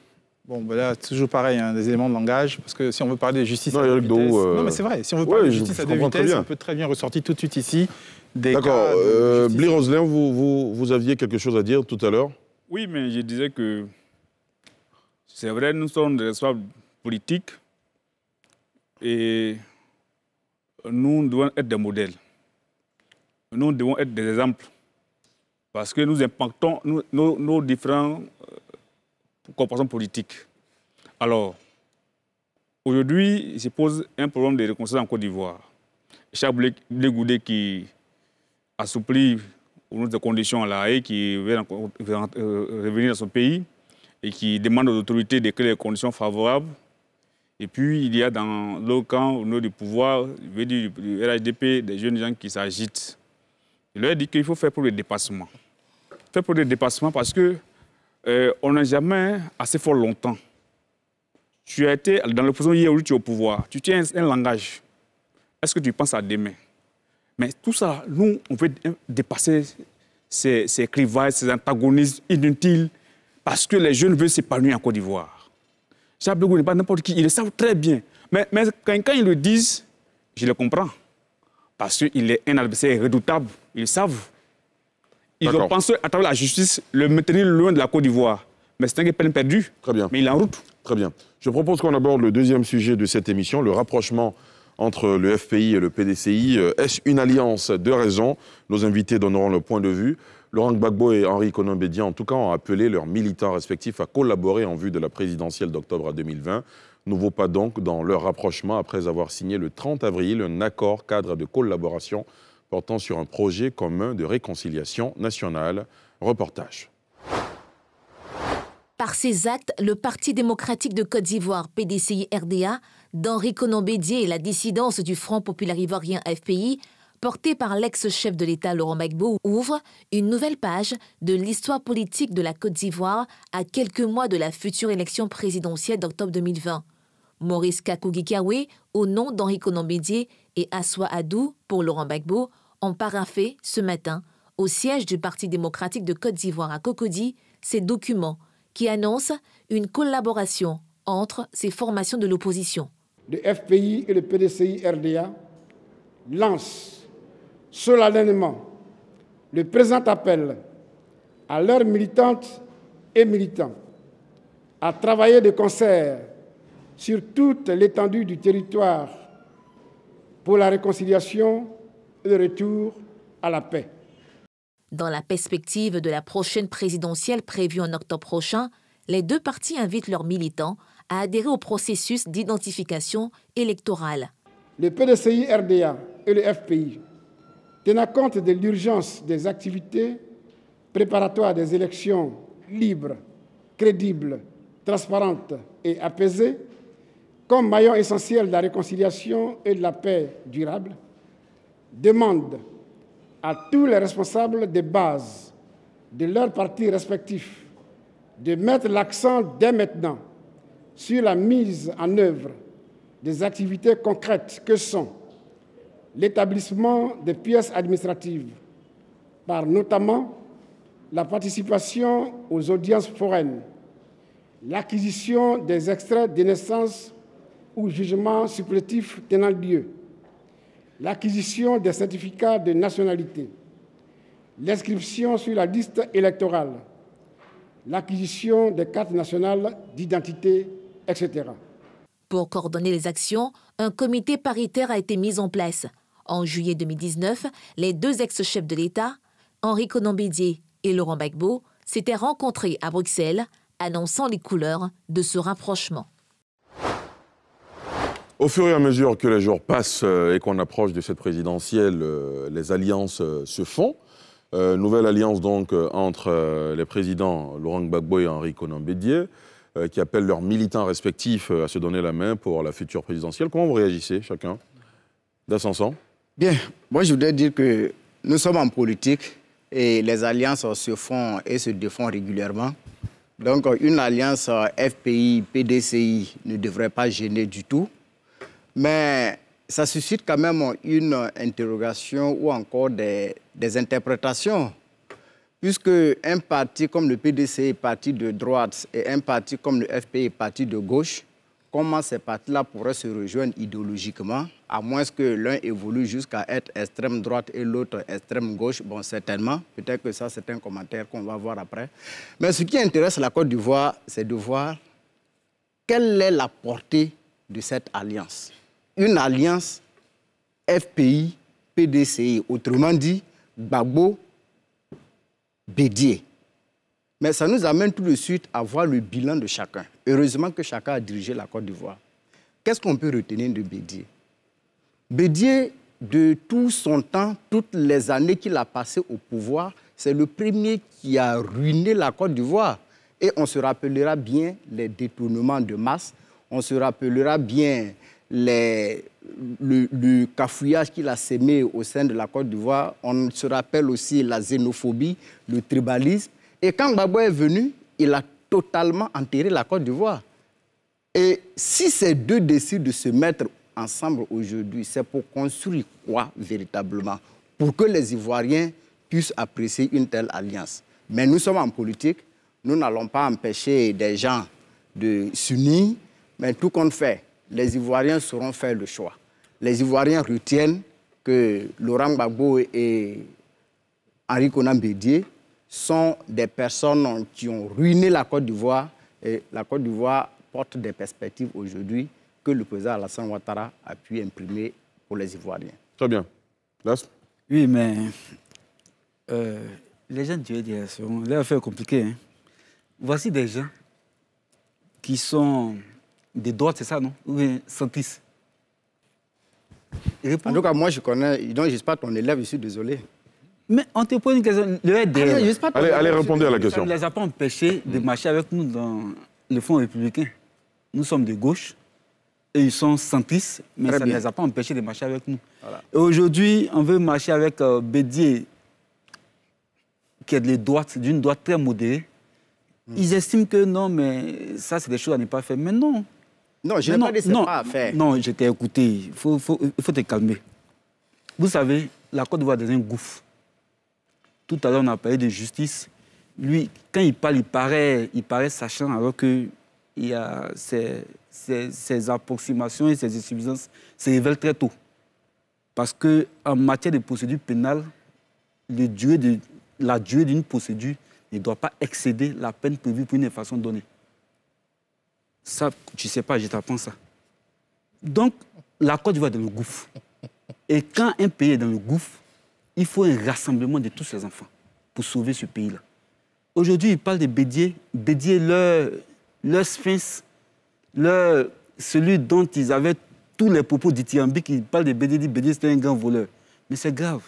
Bon, ben là, toujours pareil, hein, des éléments de langage, parce que si on veut parler de justice non, à deux vitesses... Euh, non, mais c'est vrai, si on veut parler de justice à peut très bien ressortir tout de suite ici D'accord. Euh, Roselin, vous, vous, vous aviez quelque chose à dire tout à l'heure Oui, mais je disais que c'est vrai, nous sommes des responsables politiques et nous devons être des modèles nous devons être des exemples. Parce que nous impactons nos, différents euh, comportements politiques. Alors, aujourd'hui, il se pose un problème de réconciliation en Côte d'Ivoire. Chaque Goudé qui assouplit des conditions là et qui veut, euh, revenir dans son pays et qui demande aux autorités de créer des conditions favorables. Et puis, il y a dans le camp, au nom du pouvoir, du RHDP, des jeunes gens qui s'agitent il leur a dit qu'il faut faire pour le dépassement. Faire pour le dépassement parce que euh, on n'a jamais assez fort longtemps. Tu as été dans l'opposition hier où tu es au pouvoir. Tu tiens un, langage. Est-ce que tu penses à demain Mais tout ça, nous, on veut dépasser ces, ces clivages, ces antagonismes inutiles parce que les jeunes veulent s'épanouir en Côte d'Ivoire. Chablegou n'est pas n'importe qui, ils le savent très bien. Mais, quand, quand ils le disent, je le comprends. Parce qu'il est un adversaire redoutable ils savent. Ils ont pensé, à travers la justice, le maintenir loin de la Côte d'Ivoire. Mais c'est un peine perdu, Très bien. Mais il est en route. Très bien. Je propose qu'on aborde le deuxième sujet de cette émission, le rapprochement entre le FPI et le PDCI. Euh, est-ce une alliance de raison Nos invités donneront le point de vue. Laurent Gbagbo et Henri Conombédia, en tout cas, ont appelé leurs militants respectifs à collaborer en vue de la présidentielle d'octobre à 2020. Nouveau pas donc dans leur rapprochement après avoir signé le 30 avril un accord cadre de collaboration portant sur un projet commun de réconciliation nationale. Reportage. Par ces actes, le Parti démocratique de Côte d'Ivoire, PDCI-RDA, d'Henri Conan-Bédier et la dissidence du Front populaire ivoirien FPI, porté par l'ex-chef de l'État Laurent Gbagbo, ouvre une nouvelle page de l'histoire politique de la Côte d'Ivoire à quelques mois de la future élection présidentielle d'octobre 2020. Maurice Kakougikawe, au nom d'Henri conan et Aswa Adou, pour Laurent Gbagbo, ont paraphé ce matin au siège du Parti démocratique de Côte d'Ivoire à Cocody ces documents qui annoncent une collaboration entre ces formations de l'opposition. Le FPI et le PDCI RDA lancent solennellement le présent appel à leurs militantes et militants à travailler de concert sur toute l'étendue du territoire pour la réconciliation le retour à la paix. Dans la perspective de la prochaine présidentielle prévue en octobre prochain, les deux partis invitent leurs militants à adhérer au processus d'identification électorale. Le PDCI RDA et le FPI, tenant compte de l'urgence des activités préparatoires des élections libres, crédibles, transparentes et apaisées, comme maillon essentiel de la réconciliation et de la paix durable, demande à tous les responsables des bases de leurs partis respectifs de mettre l'accent dès maintenant sur la mise en œuvre des activités concrètes que sont l'établissement des pièces administratives, par notamment la participation aux audiences foraines, l'acquisition des extraits de naissance ou jugements supplétifs tenant lieu, l'acquisition des certificats de nationalité, l'inscription sur la liste électorale, l'acquisition des cartes nationales d'identité, etc. Pour coordonner les actions, un comité paritaire a été mis en place. En juillet 2019, les deux ex-chefs de l'État, Henri Conombédier et Laurent Gbagbo, s'étaient rencontrés à Bruxelles, annonçant les couleurs de ce rapprochement. Au fur et à mesure que les jours passent euh, et qu'on approche de cette présidentielle, euh, les alliances euh, se font. nouvelle alliance donc entre les présidents Laurent Gbagbo et Henri Conan Bédier, qui appellent leurs militants respectifs à se donner la main pour la future présidentielle. Comment vous réagissez chacun D'Ascenson Bien, moi je voudrais dire que nous sommes en politique et les alliances se font et se défont régulièrement. Donc une alliance FPI-PDCI ne devrait pas gêner du tout. Mais ça suscite quand même une interrogation ou encore des, interprétations. Puisque un parti comme le PDC est parti de droite et un parti comme le FP est parti de gauche, comment ces partis-là pourraient se rejoindre idéologiquement, à moins que l'un évolue jusqu'à être extrême droite et l'autre extrême gauche. Bon, certainement, peut-être que ça, c'est un commentaire qu'on va voir après. Mais ce qui intéresse la Côte d'Ivoire, c'est de voir quelle est la portée de cette alliance une alliance FPI-PDCI, autrement dit babo Bédier. Mais ça nous amène tout de suite à voir le bilan de chacun. Heureusement que chacun a dirigé la Côte d'Ivoire. Qu'est-ce qu'on peut retenir de Bédier Bédier, de tout son temps, toutes les années qu'il a passées au pouvoir, c'est le premier qui a ruiné la Côte d'Ivoire. Et on se rappellera bien les détournements de masse, on se rappellera bien le, le cafouillage qu'il a sémé au sein de la Côte d'Ivoire. On se rappelle aussi la xénophobie, le tribalisme. Et quand Gbagbo est venu, il a totalement enterré la Côte d'Ivoire. Et si ces deux décident de se mettre ensemble aujourd'hui, c'est pour construire quoi véritablement Pour que les Ivoiriens puissent apprécier une telle alliance. Mais nous sommes en politique, nous n'allons pas empêcher des gens de s'unir, mais tout compte fait, les Ivoiriens sauront faire le choix. Les Ivoiriens retiennent que Laurent Gbagbo et Henri Conan Bédier sont des personnes qui ont ruiné la Côte d'Ivoire et la Côte d'Ivoire porte des perspectives aujourd'hui que le président Alassane Ouattara a pu imprimer pour les Ivoiriens. Très bien. Oui, mais euh, les gens du EDS, ont affaire Voici des gens qui sont des droits, c'est ça, non Ou bien En tout cas, moi, je connais. Donc, je ne pas ton élève, je suis désolé. Mais on te pose une question. Le e. allez, ah pas allez, allez à la question. Ça ne les a pas empêchés de mm. marcher avec nous dans le Front républicain. Nous sommes de gauche et ils sont centristes, mais ça ne les a pas empêchés de marcher avec nous. Et aujourd'hui, on veut marcher avec euh, Bédié, Bédier, qui est de droite, d'une droite très modérée. Mm. Ils estiment que non, mais ça, c'est des choses à ne pas faire. Mais non, non, je n'ai pas pas à faire. Non, je t'ai écouté. Il faut, te calmer. Vous savez, la Côte d'Ivoire est dans un gouffre. Tout à l'heure, on a parlé de justice. Lui, quand il parle, il paraît, il paraît sachant, alors que il y a ses, approximations et ses insuffisances se révèlent très tôt. Parce qu'en matière de procédure pénale, le de, la durée d'une procédure ne doit pas excéder la peine prévue pour une infraction donnée. Ça, tu sais pas, je t'apprends ça. Donc, la Côte d'Ivoire est dans le gouffre. Et quand un pays est dans le gouffre, il faut un rassemblement de tous ses enfants pour sauver ce pays-là. Aujourd'hui, ils parlent de Bédier, Bédier, leur, leur sphinx, leur, celui dont ils avaient tous les propos dithyrambiques. Ils parlent de Bédier, dit Bédier, c'était un grand voleur. Mais c'est grave.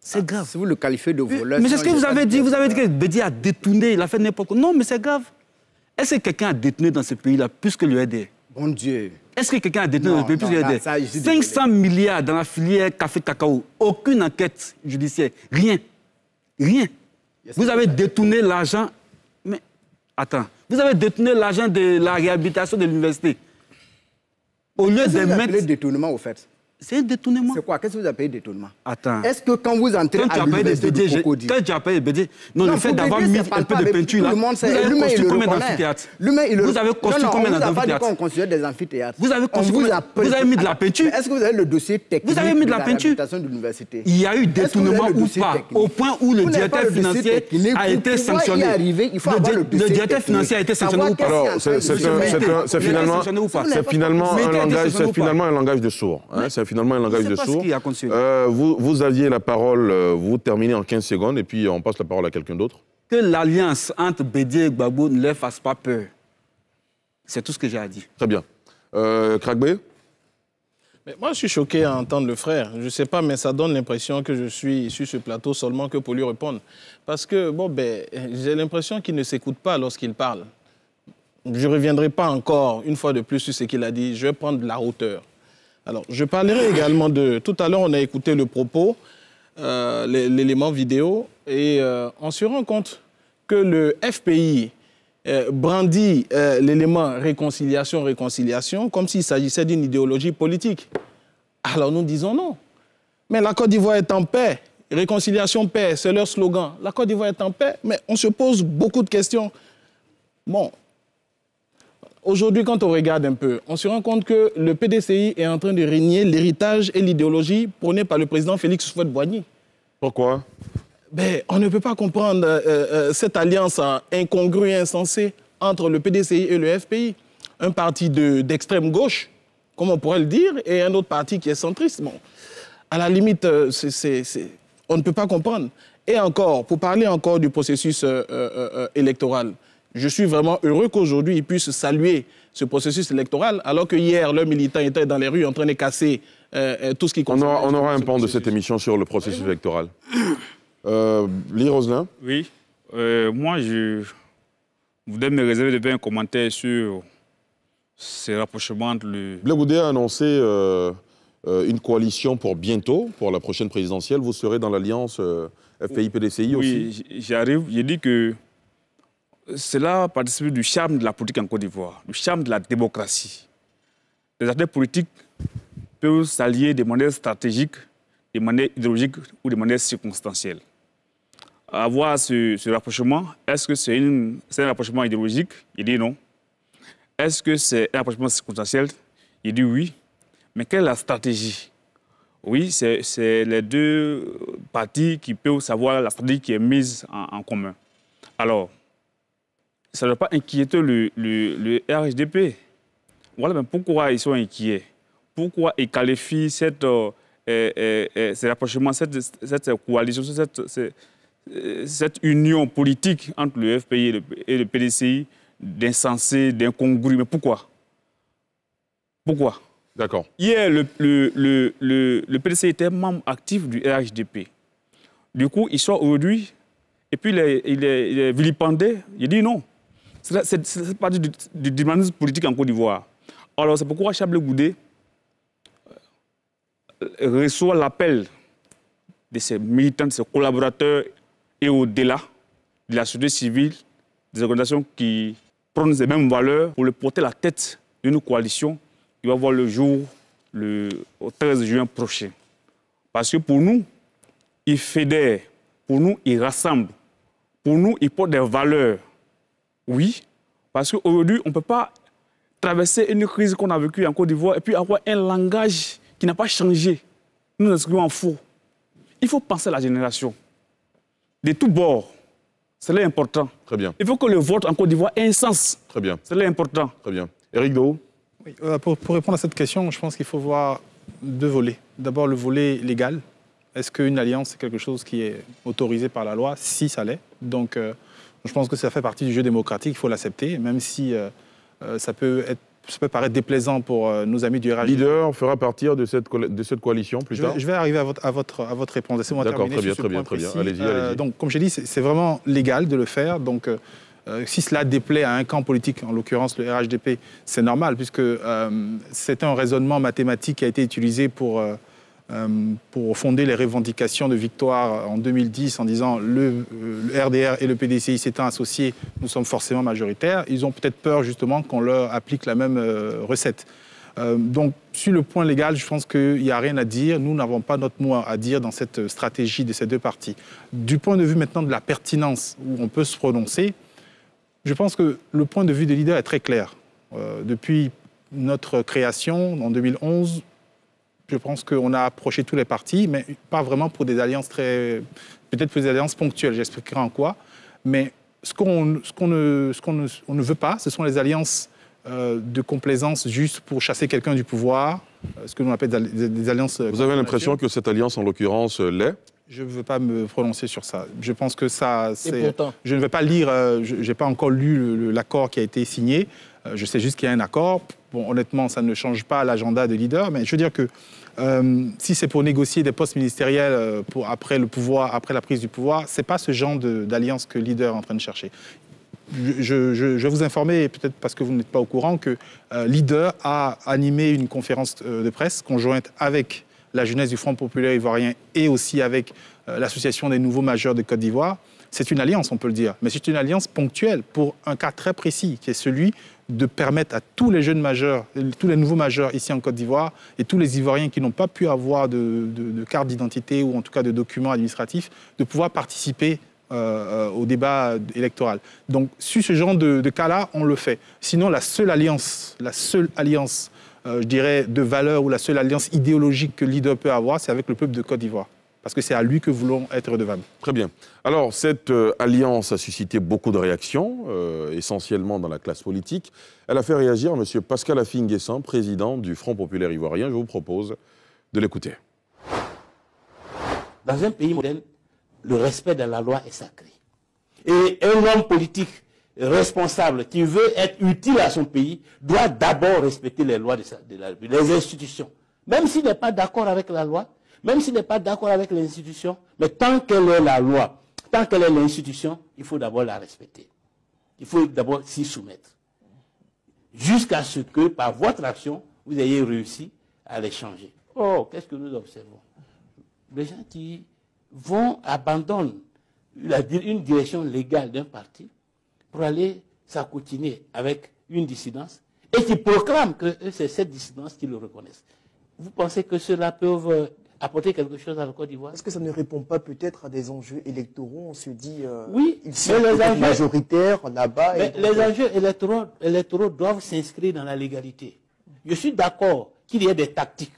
C'est ah, grave. Si vous le qualifiez de euh, voleur. Mais c'est ce que vous avez dit. Vous avez dit que Bédier a détourné, il a fait n'importe quoi. Non, mais c'est grave. Est-ce que quelqu'un a détenu dans ce pays-là plus que l'UED Bon Dieu. Est-ce que quelqu'un a détenu dans ce pays plus que 500 milliards dans la filière café-cacao. Aucune enquête judiciaire. Rien. Rien. vous avez détourné l'argent. Mais attends. Vous avez détourné l'argent de la réhabilitation de l'université. Au lieu de mettre. détournement, au fait c'est un détournement. C'est quoi Qu'est-ce que vous appelez détournement Attends. Est-ce que quand vous entrez quand à l'université de Cocody... Quand tu appelles BD... Non, non, le fait d'avoir mis un peu de peinture là... vous avez le combien d'amphithéâtres Vous avez construit combien d'amphithéâtres vous avez construit dit qu'on des amphithéâtres. Vous avez construit... Vous avez mis de la peinture Est-ce que vous avez le dossier technique Vous avez mis de la peinture de l'université Il y a eu détournement ou pas Au point où le directeur financier a été sanctionné. Le directeur financier a été sanctionné ou pas C'est finalement un langage de sourd finalement un langage de sourd. Euh, vous, vous, aviez la parole, euh, vous terminez en 15 secondes et puis on passe la parole à quelqu'un d'autre. Que l'alliance entre Bédier et Gbagbo ne leur fasse pas peur. C'est tout ce que j'ai à dire. Très bien. Euh, moi, je suis choqué à entendre le frère. Je ne sais pas, mais ça donne l'impression que je suis sur ce plateau seulement que pour lui répondre. Parce que, bon, ben, j'ai l'impression qu'il ne s'écoute pas lorsqu'il parle. Je ne reviendrai pas encore une fois de plus sur ce qu'il a dit. Je vais prendre la hauteur. Alors, je parlerai également de... Tout à l'heure, on a écouté le propos, euh, l'élément vidéo, et euh, on se rend compte que le FPI euh, brandit l'élément réconciliation, réconciliation, comme s'il s'agissait d'une idéologie politique. Alors nous disons non. Mais la Côte d'Ivoire est en paix. Réconciliation, paix, c'est leur slogan. La Côte d'Ivoire est en paix, mais on se pose beaucoup de questions. Bon, aujourd'hui, quand on regarde un peu, on se rend compte que le PDCI est en train de régner l'héritage et l'idéologie prônée par le président Félix Houphouët-Boigny. Pourquoi ben, On ne peut pas comprendre euh, euh, cette alliance hein, incongrue et insensée entre le PDCI et le FPI. Un parti d'extrême gauche, comme on pourrait le dire, et un autre parti qui est centriste. Bon, à la limite, euh, on ne peut pas comprendre. Et encore, pour parler encore du processus électoral, je suis vraiment heureux qu'aujourd'hui, ils puissent saluer ce processus électoral, alors que hier, leurs militants étaient dans les rues en train de casser euh, euh, tout ce qui concerne... On aura, un pan de cette émission sur le processus électoral. Euh, Lee Oui. Euh, moi, je voudrais me réserver de faire un commentaire sur ces rapprochements entre le... Blagoudé a annoncé une coalition pour bientôt, pour la prochaine présidentielle. Vous serez dans l'alliance FPI-PDCI aussi Oui, j'arrive. J'ai dit que cela participe du charme de la politique en Côte d'Ivoire, du charme de la démocratie. Les acteurs politiques peuvent s'allier de manière stratégique, de manière idéologique ou de manière circonstancielle. Avoir ce, rapprochement, est-ce que c'est un rapprochement idéologique Il dit non. Est-ce que c'est un rapprochement circonstanciel Il dit oui. Mais quelle est la stratégie Oui, c'est les deux parties qui peuvent savoir la stratégie qui est mise en commun. Alors, ça ne doit pas inquiéter le, RHDP. Voilà mais pourquoi ils sont inquiets. Pourquoi ils qualifient cette, euh, euh, euh, euh rapprochement, cette, coalition, cette, union politique entre le FPI et le, PDCI d'insensé, d'incongru. Mais pourquoi Pourquoi D'accord. Hier, le, le, était membre actif du RHDP. Du coup, ils sont aujourd'hui et puis il est vilipendé. Il dit non. C'est partie du, du dynamisme politique en Côte d'Ivoire. Alors, c'est pourquoi Chablé Goudé euh, reçoit l'appel de ses militants, de ses collaborateurs et au-delà de la société civile, des organisations qui prennent les mêmes valeurs pour le porter la tête d'une coalition qui va voir le jour le 13 juin prochain. Parce que pour nous, il fédère, pour nous, il rassemble, pour nous, il porte des valeurs oui, parce qu'aujourd'hui, on ne peut pas traverser une crise qu'on a vécue en Côte d'Ivoire et puis avoir un langage qui n'a pas changé. Nous nous inscrivons en faux. Il faut penser à la génération. De tous bords. C'est l'important. important. Très bien. Il faut que le vote en Côte d'Ivoire ait un sens. Très bien. C'est l'important. important. Très bien. Éric Dao euh, pour, répondre à cette question, je pense qu'il faut voir deux volets. D'abord, le volet légal. Est-ce qu'une alliance, c'est quelque chose qui est autorisé par la loi Si, ça l'est. Donc, euh, je pense que ça fait partie du jeu démocratique, il faut l'accepter, même si euh, euh, ça peut être ça peut paraître déplaisant pour euh, nos amis du RH. Leader fera partir de cette, de cette coalition plus tard Je vais arriver à votre, à votre, à votre réponse. D'accord, très bien, très bien, très bien. Allez-y, allez-y. donc, comme j'ai dit, c'est vraiment légal de le faire. Donc, si cela déplaît à un camp politique, en l'occurrence le RHDP, c'est normal, puisque c'est un raisonnement mathématique qui a été utilisé pour euh, pour fonder les revendications de victoire en 2010 en disant le, le euh, RDR et le PDCI s'étant associés, nous sommes forcément majoritaires. Ils ont peut-être peur justement qu'on leur applique la même euh, recette. donc, sur le point légal, je pense qu'il n'y a rien à dire. Nous n'avons pas notre mot à dire dans cette stratégie de ces deux parties. Du point de vue maintenant de la pertinence où on peut se prononcer, je pense que le point de vue des leaders est très clair. depuis notre création en 2011, je pense qu'on a approché tous les partis, mais pas vraiment pour des alliances très. Peut-être pour des alliances ponctuelles, j'expliquerai en quoi. Mais ce qu'on qu'on ne, ne, ne, veut pas, ce sont les alliances euh, de complaisance juste pour chasser quelqu'un du pouvoir, euh, ce que l'on appelle des, alliances. Vous avez l'impression que cette alliance, en l'occurrence, euh, l'est je ne veux pas me prononcer sur ça. Je pense que ça, c'est. Je ne vais pas lire. J'ai je n'ai pas encore lu l'accord qui a été signé. je sais juste qu'il y a un accord. Bon, honnêtement, ça ne change pas l'agenda des leaders, mais je veux dire que euh, si c'est pour négocier des postes ministériels euh, après, le pouvoir, après la prise du pouvoir, ce n'est pas ce genre d'alliance que Leader est en train de chercher. Je, vais vous informer, peut-être parce que vous n'êtes pas au courant, que euh, Leader a animé une conférence de presse conjointe avec la jeunesse du Front populaire ivoirien et aussi avec l'Association des nouveaux majeurs de Côte d'Ivoire, c'est une alliance, on peut le dire, mais c'est une alliance ponctuelle pour un cas très précis, qui est celui de permettre à tous les jeunes majeurs, tous les nouveaux majeurs ici en Côte d'Ivoire et tous les Ivoiriens qui n'ont pas pu avoir de, carte d'identité ou en tout cas de documents administratifs, de pouvoir participer euh, euh, au débat électoral. Donc, sur ce genre de, cas-là, on le fait. Sinon, la seule alliance, la seule alliance, euh, je dirais, de valeur ou la seule alliance idéologique que leader peut avoir, c'est avec le peuple de Côte d'Ivoire parce que c'est à lui que voulons être nous. Très bien. Alors, cette euh, alliance a suscité beaucoup de réactions, euh, essentiellement dans la classe politique. Elle a fait réagir M. Pascal Affinguessan, président du Front populaire ivoirien. Je vous propose de l'écouter. Dans un pays moderne, le respect de la loi est sacré. Et un homme politique responsable qui veut être utile à son pays doit d'abord respecter les lois de, institutions. Même s'il n'est pas d'accord avec la loi, même s'il n'est pas d'accord avec l'institution, mais tant qu'elle est la loi, tant qu'elle est l'institution, il faut d'abord la respecter. Il faut d'abord s'y soumettre. Jusqu'à ce que, par votre action, vous ayez réussi à les changer. Oh, qu'est-ce que nous observons Les gens qui vont, abandonnent une direction légale d'un parti pour aller s'accoutiner avec une dissidence et qui proclament que c'est cette dissidence qui le reconnaissent. Vous pensez que cela peut... Euh, apporter quelque chose à la Côte d'Ivoire. Est-ce que ça ne répond pas peut-être à des enjeux électoraux On se dit, euh, oui, sont les enjeux, là-bas. Mais les euh, enjeux électoraux, électoraux doivent s'inscrire dans la légalité. Je suis d'accord qu'il y ait des tactiques,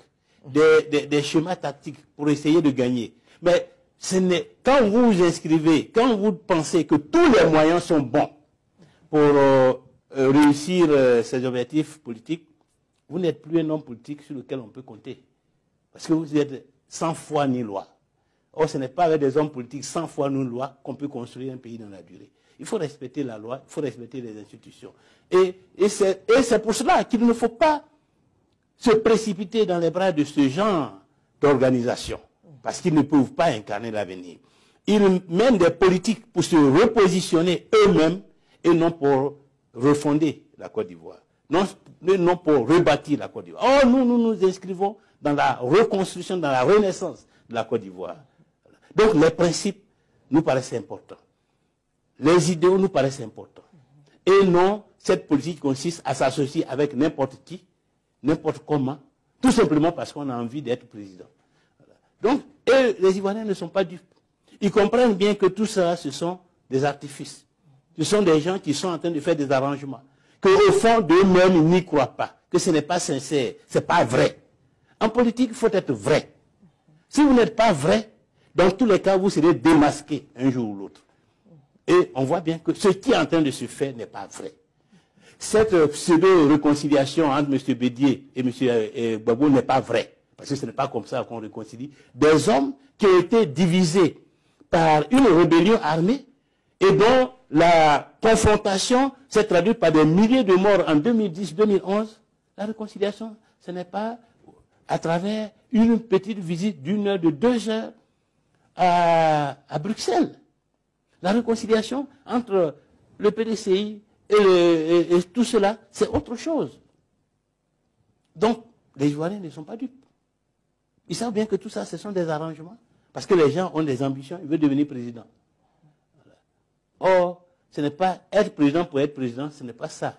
des, des, schémas tactiques pour essayer de gagner. Mais ce quand vous vous inscrivez, quand vous pensez que tous les moyens sont bons pour euh, réussir ces objectifs politiques, vous n'êtes plus un homme politique sur lequel on peut compter. Parce que vous êtes sans foi ni loi. Or, ce n'est pas avec des hommes politiques sans foi ni loi qu'on peut construire un pays dans la durée. Il faut respecter la loi, il faut respecter les institutions. Et, et c'est pour cela qu'il ne faut pas se précipiter dans les bras de ce genre d'organisation, parce qu'ils ne peuvent pas incarner l'avenir. Ils mènent des politiques pour se repositionner eux-mêmes et non pour refonder la Côte d'Ivoire, non, non pour rebâtir la Côte d'Ivoire. Oh, nous, nous nous inscrivons dans la reconstruction, dans la renaissance de la Côte d'Ivoire. Donc les principes nous paraissent importants. Les idéaux nous paraissent importants. Et non, cette politique consiste à s'associer avec n'importe qui, n'importe comment, tout simplement parce qu'on a envie d'être président. Donc, les Ivoiriens ne sont pas dupes. Ils comprennent bien que tout cela, ce sont des artifices. Ce sont des gens qui sont en train de faire des arrangements. Qu'au fond d'eux-mêmes, ils n'y croient pas. Que ce n'est pas sincère, ce n'est pas vrai. En politique, il faut être vrai. Si vous n'êtes pas vrai, dans tous les cas, vous serez démasqué un jour ou l'autre. Et on voit bien que ce qui est en train de se faire n'est pas vrai. Cette euh, pseudo-réconciliation entre M. Bédier et M. Babou euh, n'est pas vraie. Parce que ce n'est pas comme ça qu'on réconcilie. Des hommes qui ont été divisés par une rébellion armée et dont la confrontation s'est traduite par des milliers de morts en 2010-2011. La réconciliation, ce n'est pas à travers une petite visite d'une heure, de deux heures à, Bruxelles. La réconciliation entre le PDCI et, tout cela, c'est autre chose. Donc, les Ivoiriens ne sont pas dupes. Ils savent bien que tout ça, ce sont des arrangements. Parce que les gens ont des ambitions, ils veulent devenir président. Or, ce n'est pas être président pour être président, ce n'est pas ça.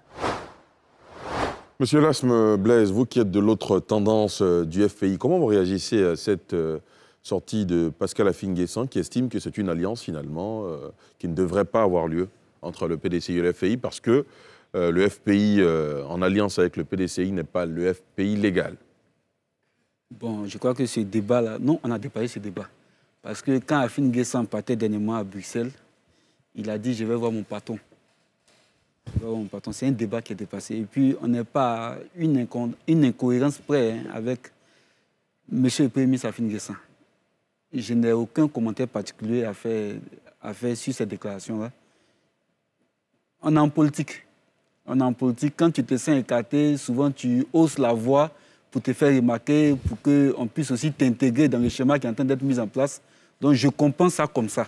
Monsieur Lasme Blaise, vous qui êtes de l'autre tendance euh, du FPI, comment vous réagissez à cette euh, sortie de Pascal Affinguessan qui estime que c'est une alliance finalement euh, qui ne devrait pas avoir lieu entre le PDCI et le FPI parce que le FPI en alliance avec le PDCI n'est pas le FPI légal Bon, je crois que ce débat-là, non, on a dépassé ce débat. Parce que quand Affinguessan partait dernièrement à Bruxelles, il a dit je vais voir mon patron. Bon, c'est un débat qui a dépassé. Et puis, on n'est pas une, une incohérence près hein, avec M. le Premier ministre Afin Je n'ai aucun commentaire particulier à faire, à faire sur cette déclaration là hein. On est en politique. On est en politique. Quand tu te sens écarté, souvent tu hausses la voix pour te faire remarquer, pour qu'on puisse aussi t'intégrer dans le schéma qui est en train d'être mis en place. Donc, je comprends ça comme ça.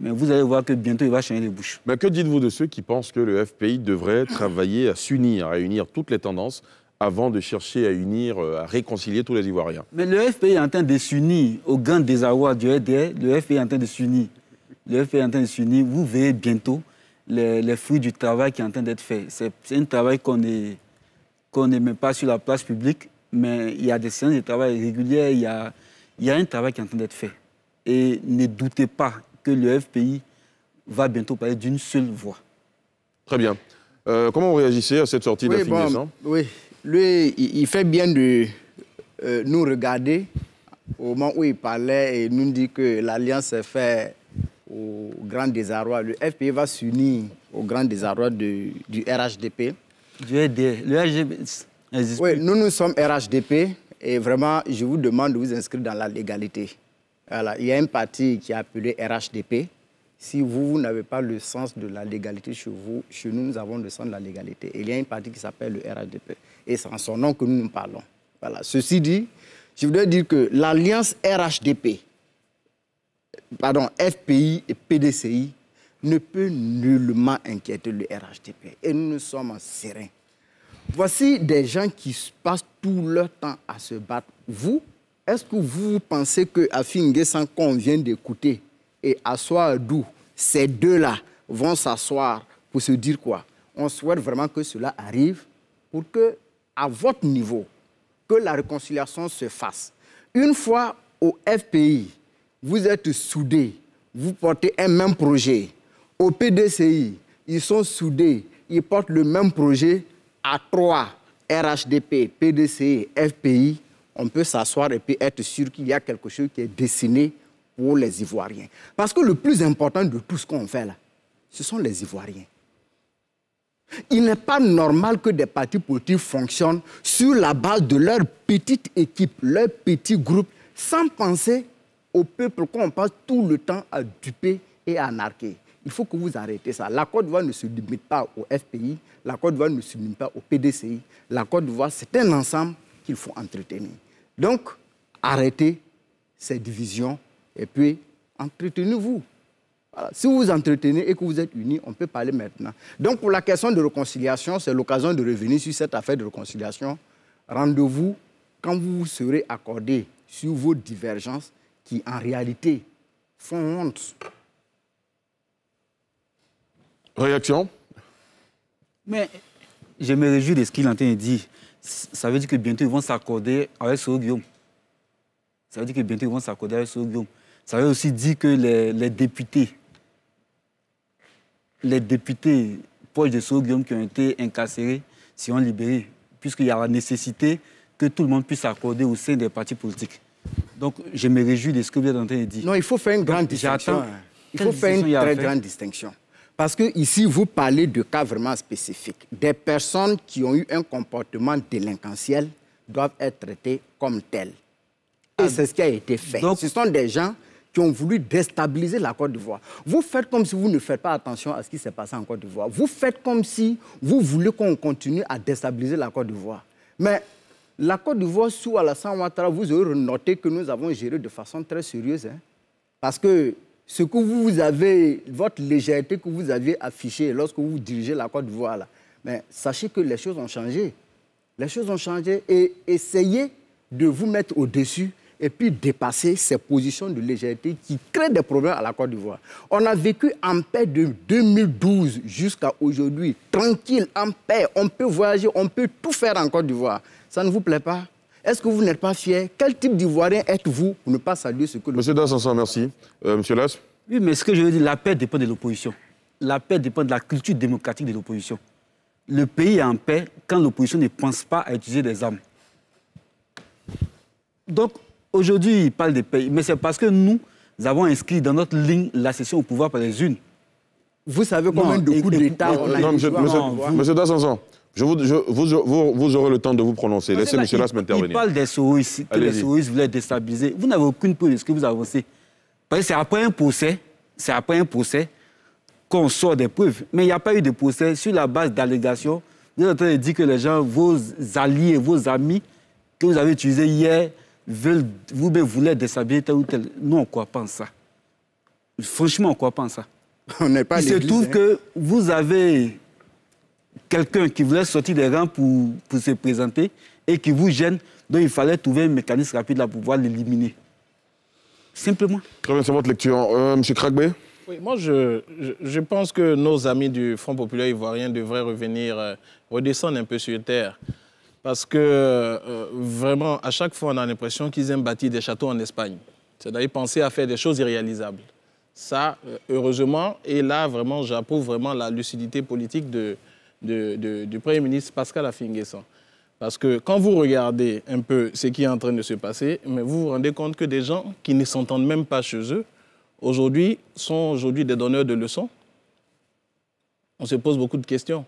Mais vous allez voir que bientôt, il va changer les bouches. Mais que dites-vous de ceux qui pensent que le FPI devrait travailler à s'unir, à unir toutes les tendances avant de chercher à unir, euh, à réconcilier tous les Ivoiriens. Mais le FPI est en train de s'unir. Au grand désarroi du RDR, le FPI est en train de s'unir. Le FPI est en train de s'unir. Vous verrez bientôt les, fruits du travail qui est en train d'être fait. C'est un travail qu'on n'est même pas sur la place publique, mais il y a des séances de travail régulières, il y a, il y a un travail qui est en train d'être fait. Et ne doutez pas, que le FPI va bientôt parler d'une seule voix. Très bien. Euh, comment vous réagissez à cette sortie oui, de la Oui, hein lui, il fait bien de euh, nous regarder au moment où il parlait et nous dit que l'alliance est faite au grand désarroi. Le FPI va s'unir au grand désarroi du RHDP. Du le RHDP Oui, nous, nous sommes RHDP et vraiment, je vous demande de vous inscrire dans la légalité il y a un parti qui est appelé RHDP. Si vous, vous n'avez pas le sens de la légalité chez vous, chez nous, nous avons le sens de la légalité. Et il y a un parti qui s'appelle le RHDP. Et c'est en son nom que nous nous parlons. Voilà. Ceci dit, je voudrais dire que l'alliance RHDP, pardon, FPI et PDCI ne peut nullement inquiéter le RHDP. Et nous, sommes en sereins. Voici des gens qui passent tout leur temps à se battre. Vous, est-ce que vous pensez que sans qu'on vient d'écouter et Assoir d'où ces deux-là vont s'asseoir pour se dire quoi On souhaite vraiment que cela arrive pour que, à votre niveau, que la réconciliation se fasse. Une fois au FPI, vous êtes soudés, vous portez un même projet. Au PDCI, ils sont soudés, ils portent le même projet à trois, RHDP, PDCI, FPI on peut s'asseoir et puis être sûr qu'il y a quelque chose qui est dessiné pour les Ivoiriens. Parce que le plus important de tout ce qu'on fait là, ce sont les Ivoiriens. Il n'est pas normal que des partis politiques fonctionnent sur la base de leur petite équipe, leur petit groupe, sans penser au peuple qu'on passe tout le temps à duper et à narquer. Il faut que vous arrêtez ça. La Côte d'Ivoire ne se limite pas au FPI, la Côte d'Ivoire ne se limite pas au PDCI. La Côte d'Ivoire, c'est un ensemble qu'il faut entretenir. Donc, arrêtez ces divisions et puis entretenez-vous. Si vous vous entretenez et que vous êtes unis, on peut parler maintenant. Donc, pour la question de réconciliation, c'est l'occasion de revenir sur cette affaire de réconciliation. Rendez-vous quand vous vous serez accordé sur vos divergences qui, en réalité, font honte. Réaction Mais je me réjouis de ce qu'il entend dire ça veut dire que bientôt ils vont s'accorder avec Sao Guillaume. Ça veut dire que bientôt ils vont s'accorder avec Sao Guillaume. Ça veut aussi dire que les, députés, les députés proches de Sao Guillaume qui ont été incarcérés seront libérés, puisqu'il y a la nécessité que tout le monde puisse s'accorder au sein des partis politiques. Donc je me réjouis de ce que vous êtes en train de dire. Non, il faut faire une grande distinction. Hein. Il faut faire une très grande distinction. Parce que ici, vous parlez de cas vraiment spécifiques. Des personnes qui ont eu un comportement délinquentiel doivent être traitées comme telles. Et ah. c'est ce qui a été fait. Donc... Ce sont des gens qui ont voulu déstabiliser la Côte d'Ivoire. Vous faites comme si vous ne faites pas attention à ce qui s'est passé en Côte d'Ivoire. Vous faites comme si vous voulez qu'on continue à déstabiliser la Côte d'Ivoire. Mais la Côte d'Ivoire sous Alassane Ouattara, vous aurez noté que nous avons géré de façon très sérieuse. Hein. parce que ce que vous avez, votre légèreté que vous aviez affichée lorsque vous dirigez la Côte d'Ivoire, là, mais sachez que les choses ont changé. Les choses ont changé et essayez de vous mettre au-dessus et puis dépasser ces positions de légèreté qui créent des problèmes à la Côte d'Ivoire. On a vécu en paix de 2012 jusqu'à aujourd'hui, tranquille, en paix. On peut voyager, on peut tout faire en Côte d'Ivoire. Ça ne vous plaît pas est-ce que vous n'êtes pas fier Quel type d'Ivoirien êtes-vous pour ne pas saluer ce que... Le... Monsieur Dassensan, merci. Euh, monsieur Lass Oui, mais ce que je veux dire, la paix dépend de l'opposition. La paix dépend de la culture démocratique de l'opposition. Le pays est en paix quand l'opposition ne pense pas à utiliser des armes. Donc, aujourd'hui, il parle de paix, mais c'est parce que nous, avons inscrit dans notre ligne la cession au pouvoir par les unes. Vous savez combien de coups d'État on a Non, monsieur, monsieur, monsieur je vous, vous, vous, aurez le temps de vous prononcer. Laissez M. Lasme intervenir. Il parle des souris, que les souris voulaient déstabiliser. Vous n'avez aucune preuve de ce que vous avancez. Parce que c'est après un procès, c'est après un procès qu'on sort des preuves. Mais il n'y a pas eu de procès sur la base d'allégations. Vous êtes en train de dire que les gens, vos alliés, vos amis que vous avez utilisés hier, voulaient vous voulez déstabiliser tel ou tel. Nous, on ne croit pas en ça. Franchement, on ne croit pas en ça. On n'est pas Il se trouve hein. que vous avez quelqu'un qui voulait sortir des rangs pour, pour se présenter et qui vous gêne. Donc il fallait trouver un mécanisme rapide pour pouvoir l'éliminer. Simplement. Très bien, c'est votre lecture. Euh, Monsieur Kragbe oui, moi, je, je, pense que nos amis du Front populaire ivoirien devraient revenir, euh, redescendre un peu sur terre. Parce que, euh, vraiment, à chaque fois, on a l'impression qu'ils aiment bâtir des châteaux en Espagne. C'est-à-dire penser à faire des choses irréalisables. Ça, heureusement, et là, vraiment, j'approuve vraiment la lucidité politique de, du Premier ministre Pascal Afinguessan. Parce que quand vous regardez un peu ce qui est en train de se passer, mais vous vous rendez compte que des gens qui ne s'entendent même pas chez eux, aujourd'hui, sont aujourd'hui des donneurs de leçons. On se pose beaucoup de questions.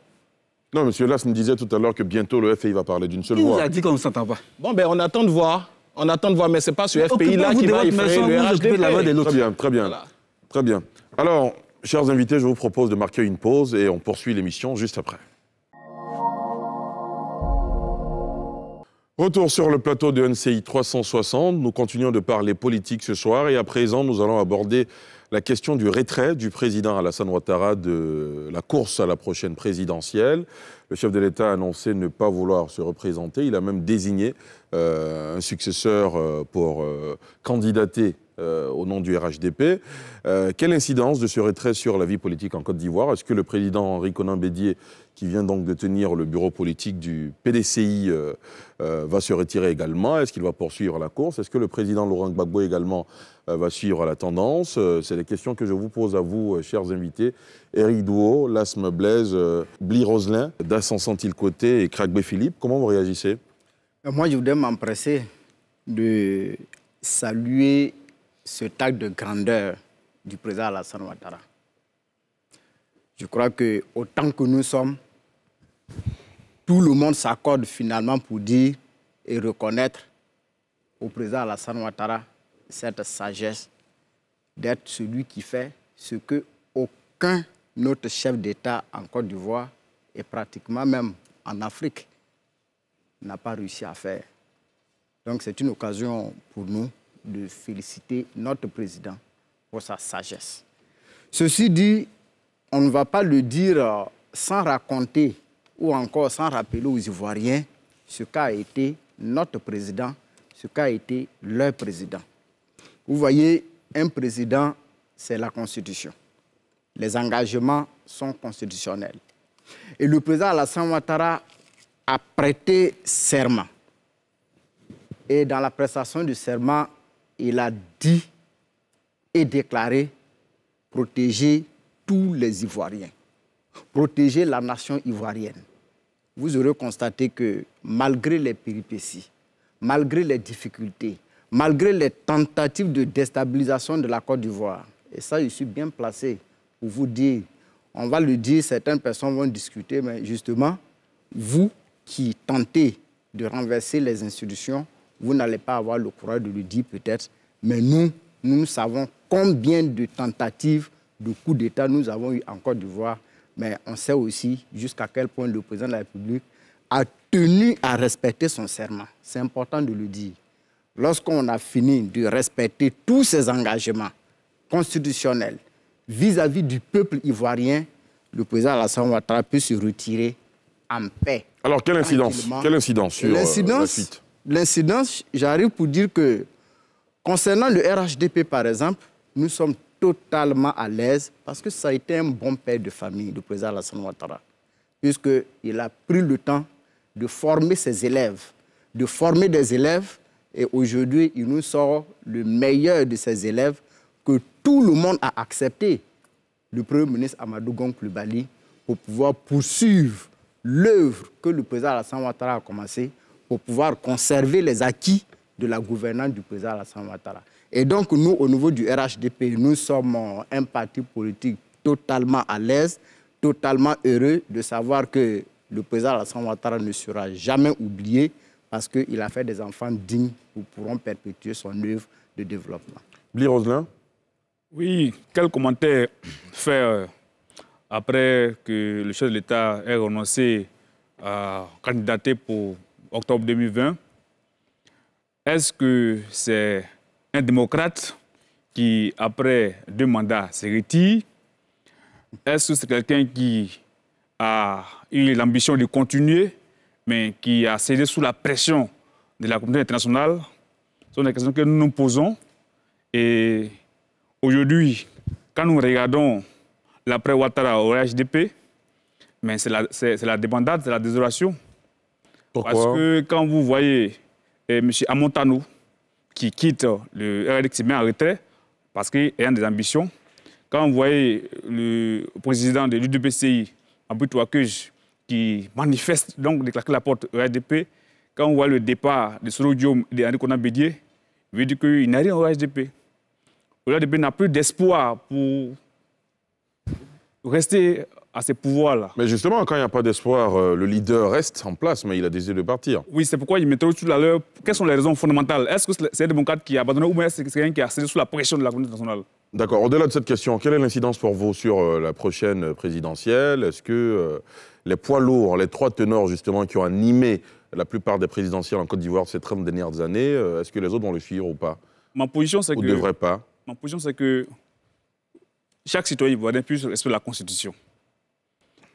Non, monsieur Lass me disait tout à l'heure que bientôt le FPI va parler d'une seule voix. Il a dit qu'on ne s'entend pas. Bon, ben on attend de voir. On attend de voir, mais ce n'est pas ce FPI-là qui va effrayer le de La voix très bien, très bien. Très bien. Alors, Chers invités, je vous propose de marquer une pause et on poursuit l'émission juste après. Retour sur le plateau de NCI 360. Nous continuons de parler politique ce soir et à présent, nous allons aborder la question du retrait du président Alassane Ouattara de la course à la prochaine présidentielle. Le chef de l'État a annoncé ne pas vouloir se représenter. Il a même désigné euh, un successeur euh, pour euh, candidater euh, au nom du RHDP. Euh, quelle incidence de ce retrait sur la vie politique en Côte d'Ivoire Est-ce que le président Henri Conan Bédier, qui vient donc de tenir le bureau politique du PDCI, euh, va se retirer également Est-ce qu'il va poursuivre la course Est-ce que le président Laurent Gbagbo également va suivre la tendance C'est les questions que je vous pose à vous, chers invités. Eric Douo, Lasme Blaise, Bli Roselin, Dassan Santil Côté et bé Philippe, comment vous réagissez Moi, je voudrais m'empresser de saluer ce acte de grandeur du président Alassane Ouattara. Je crois que autant que nous sommes, tout le monde s'accorde finalement pour dire et reconnaître au président Alassane Ouattara cette sagesse d'être celui qui fait ce que aucun autre chef d'État en Côte d'Ivoire et pratiquement même en Afrique n'a pas réussi à faire. Donc c'est une occasion pour nous de féliciter notre président pour sa sagesse. Ceci dit, on ne va pas le dire euh, sans raconter ou encore sans rappeler aux Ivoiriens ce qu'a été notre président, ce qu'a été leur président. Vous voyez, un président, c'est la Constitution. Les engagements sont constitutionnels. Et le président Alassane Ouattara a prêté serment. Et dans la prestation du serment, il a dit et déclaré protéger tous les Ivoiriens, protéger la nation ivoirienne. Vous aurez constaté que malgré les péripéties, malgré les difficultés, malgré les tentatives de déstabilisation de la Côte d'Ivoire, et ça, je suis bien placé pour vous dire, on va le dire, certaines personnes vont discuter, mais justement, vous qui tentez de renverser les institutions, vous n'allez pas avoir le courage de le dire peut-être, mais nous, nous savons combien de tentatives de coups d'État nous avons eu en Côte d'Ivoire, mais on sait aussi jusqu'à quel point le président de la République a tenu à respecter son serment. C'est important de le dire. Lorsqu'on a fini de respecter tous ses engagements constitutionnels vis-à-vis du peuple ivoirien, le président Alassane Ouattara peut se retirer en paix. Alors, quelle incidence, sur euh, l'incidence, j'arrive pour dire que concernant le RHDP, par exemple, nous sommes totalement à l'aise parce que ça a été un bon père de famille le président Alassane Ouattara, puisqu'il a pris le temps de former ses élèves, de former des élèves, et aujourd'hui, il nous sort le meilleur de ses élèves que tout le monde a accepté, le Premier ministre Amadou Gon Bali, pour pouvoir poursuivre l'œuvre que le président Alassane Ouattara a commencée pour pouvoir conserver les acquis de la gouvernance du président Alassane Ouattara. Et donc, nous, au niveau du RHDP, nous sommes euh, un parti politique totalement à l'aise, totalement heureux de savoir que le président Alassane Ouattara ne sera jamais oublié parce qu'il a fait des enfants dignes pour pourront perpétuer son œuvre de développement. Bli Oui, quel commentaire faire euh, après que le chef de l'État ait renoncé à candidater pour octobre 2020, est-ce que c'est un démocrate qui, après deux mandats, se retire Est-ce que c'est quelqu'un qui a eu l'ambition de continuer, mais qui a cédé sous la pression de la communauté internationale Ce sont des questions que nous nous posons. Et aujourd'hui, quand nous regardons l'après-Ouattara au HDP, mais c'est la, la débandade, c'est la désolation. Parce que quand vous voyez eh, M. Amontano qui quitte le RDC, qui en retrait, parce qu'il a des ambitions, quand vous voyez le président de l'UDPCI, Aboutou Akej, qui manifeste donc de claquer la porte au RDP, quand on voit le départ de Soro Diom et d'Henri Conan Bédier, veut dire qu'il n'y rien au RDP. Le RDP n'a plus d'espoir pour rester à ces pouvoirs-là. Mais justement, quand il n'y a pas d'espoir, euh, le leader reste en place, mais il a décidé de partir. Oui, c'est pourquoi il mettait tout à l'heure quelles sont les raisons fondamentales. Est-ce que c'est un démocrate qui a abandonné ou que c'est quelqu'un qui a cédé sous la pression de la communauté nationale D'accord. Au-delà de cette question, quelle est l'incidence pour vous sur euh, la prochaine euh, présidentielle Est-ce que les poids lourds, les trois tenors justement qui ont animé la plupart des présidentielles en Côte d'Ivoire ces 30 dernières années, est-ce que les autres vont le suivre ou pas Ma position, c'est que. Ou devraient pas Ma position, c'est que chaque citoyen ivoirien puisse respecter la Constitution.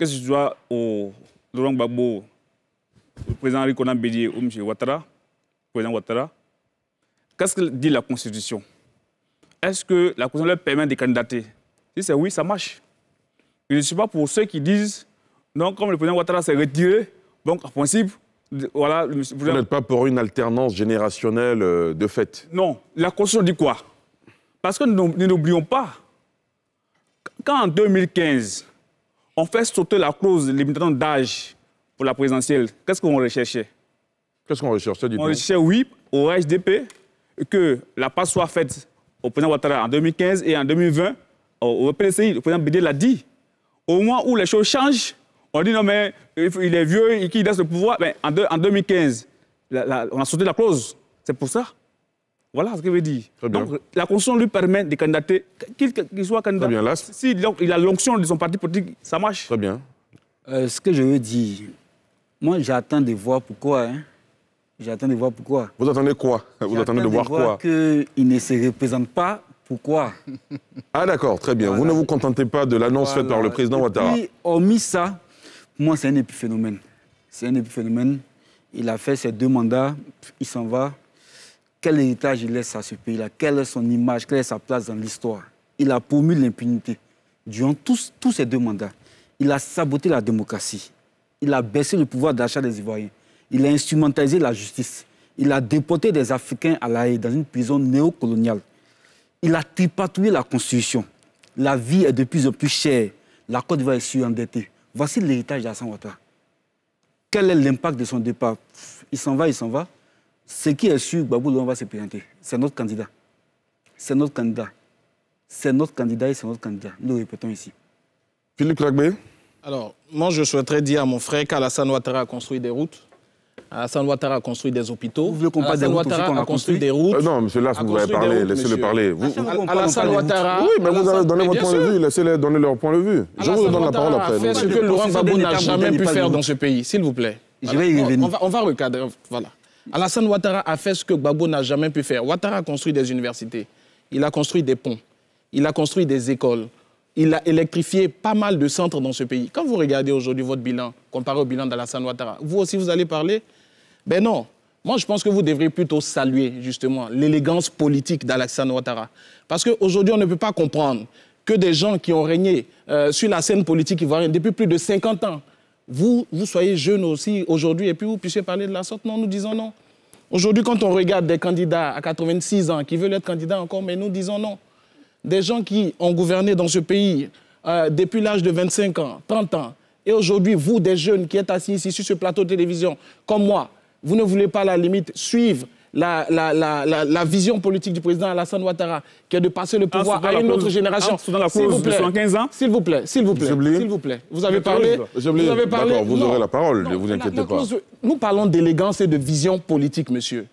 Qu'est-ce que je dois au Laurent Gbagbo, au président Conan Bédié, au M. Ouattara, président Ouattara Qu'est-ce que dit la Constitution Est-ce que la Constitution leur permet de candidater Si c'est oui, ça marche. Je ne suis pas pour ceux qui disent, non, comme le président Ouattara s'est retiré, donc en principe, voilà, Vous n'êtes pas pour une alternance générationnelle euh, de fait Non. La Constitution dit quoi Parce que nous n'oublions pas, quand en 2015, on fait sauter la clause limitante d'âge pour la présidentielle. Qu'est-ce qu'on recherchait Qu'est-ce qu'on recherchait du On recherchait, oui, au HDP, que la passe soit faite au président Ouattara en 2015 et en 2020, au PNCI, le président Bédé l'a dit. Au moment où les choses changent, on dit non, mais il est vieux, il laisse le pouvoir. Mais en, 2015, on a sauté la clause. C'est pour ça. Voilà ce que je veux dire. Donc, la Constitution lui permet de candidater, qu'il soit candidat. bien, là, si il a l'onction de son parti politique, ça marche. Très bien. Euh, ce que je veux dire, moi, j'attends de voir pourquoi. Hein. J'attends de voir pourquoi. Vous attendez quoi Vous attendez de, voir, voir quoi Qu'il ne se représente pas. Pourquoi Ah d'accord, très bien. Vous ne vous contentez pas de l'annonce faite par le président Ouattara. Oui, hormis ça, moi, c'est un épiphénomène. C'est un épiphénomène. Il a fait ses deux mandats, il s'en va. Quel héritage il laisse à ce pays-là Quelle est son image Quelle est sa place dans l'histoire Il a promu l'impunité durant tous, tous ces deux mandats. Il a saboté la démocratie. Il a baissé le pouvoir d'achat des Ivoiriens. Il a instrumentalisé la justice. Il a déporté des Africains à La dans une prison néocoloniale. Il a tripatouillé la Constitution. La vie est de plus en plus chère. La Côte d'Ivoire est surendettée. Voici l'héritage d'Assan Ouattara. Quel est l'impact de son départ Il s'en va, il s'en va. Ce qui est sûr, Babou on va se présenter. C'est notre candidat. C'est notre candidat. C'est notre candidat et c'est notre candidat. Nous répétons ici. Philippe Lagbé. Alors, moi, je souhaiterais dire à mon frère qu'Alassane Ouattara a construit des routes. Alassane Ouattara a construit des hôpitaux. Vous voulez qu'on parle des routes aussi qu'on a euh, construit des routes Non, monsieur Lass, vous avez parler. laissez-le parler. Alassane Ouattara... Oui, mais vous allez donner votre point de vue, laissez-les donner leur point de vue. Je vous donne la parole après. fait ce que Laurent Babou n'a jamais pu faire dans ce pays, s'il vous plaît. Je vais y revenir. On va recadrer, voilà. Alassane Ouattara a fait ce que Gbagbo n'a jamais pu faire. Ouattara a construit des universités, il a construit des ponts, il a construit des écoles, il a électrifié pas mal de centres dans ce pays. Quand vous regardez aujourd'hui votre bilan, comparé au bilan d'Alassane Ouattara, vous aussi vous allez parler Ben non. Moi, je pense que vous devriez plutôt saluer justement l'élégance politique d'Alassane Ouattara. Parce qu'aujourd'hui, on ne peut pas comprendre que des gens qui ont régné euh, sur la scène politique ivoirienne depuis plus de 50 ans, vous, vous soyez jeune aussi aujourd'hui et puis vous puissiez parler de la sorte. Non, nous disons non. Aujourd'hui, quand on regarde des candidats à 86 ans qui veulent être candidats encore, mais nous disons non. Des gens qui ont gouverné dans ce pays euh, depuis l'âge de 25 ans, 30 ans, et aujourd'hui, vous, des jeunes qui êtes assis ici sur ce plateau de télévision, comme moi, vous ne voulez pas, la limite, suivre la, vision politique du président Alassane Ouattara, qui est de passer le pouvoir à une autre génération. la s'il vous plaît, S'il vous plaît, s'il vous plaît, s'il vous plaît. Vous avez parlé. Vous avez parlé. Vous aurez la parole, ne vous inquiétez pas. Nous parlons d'élégance et de vision politique, monsieur.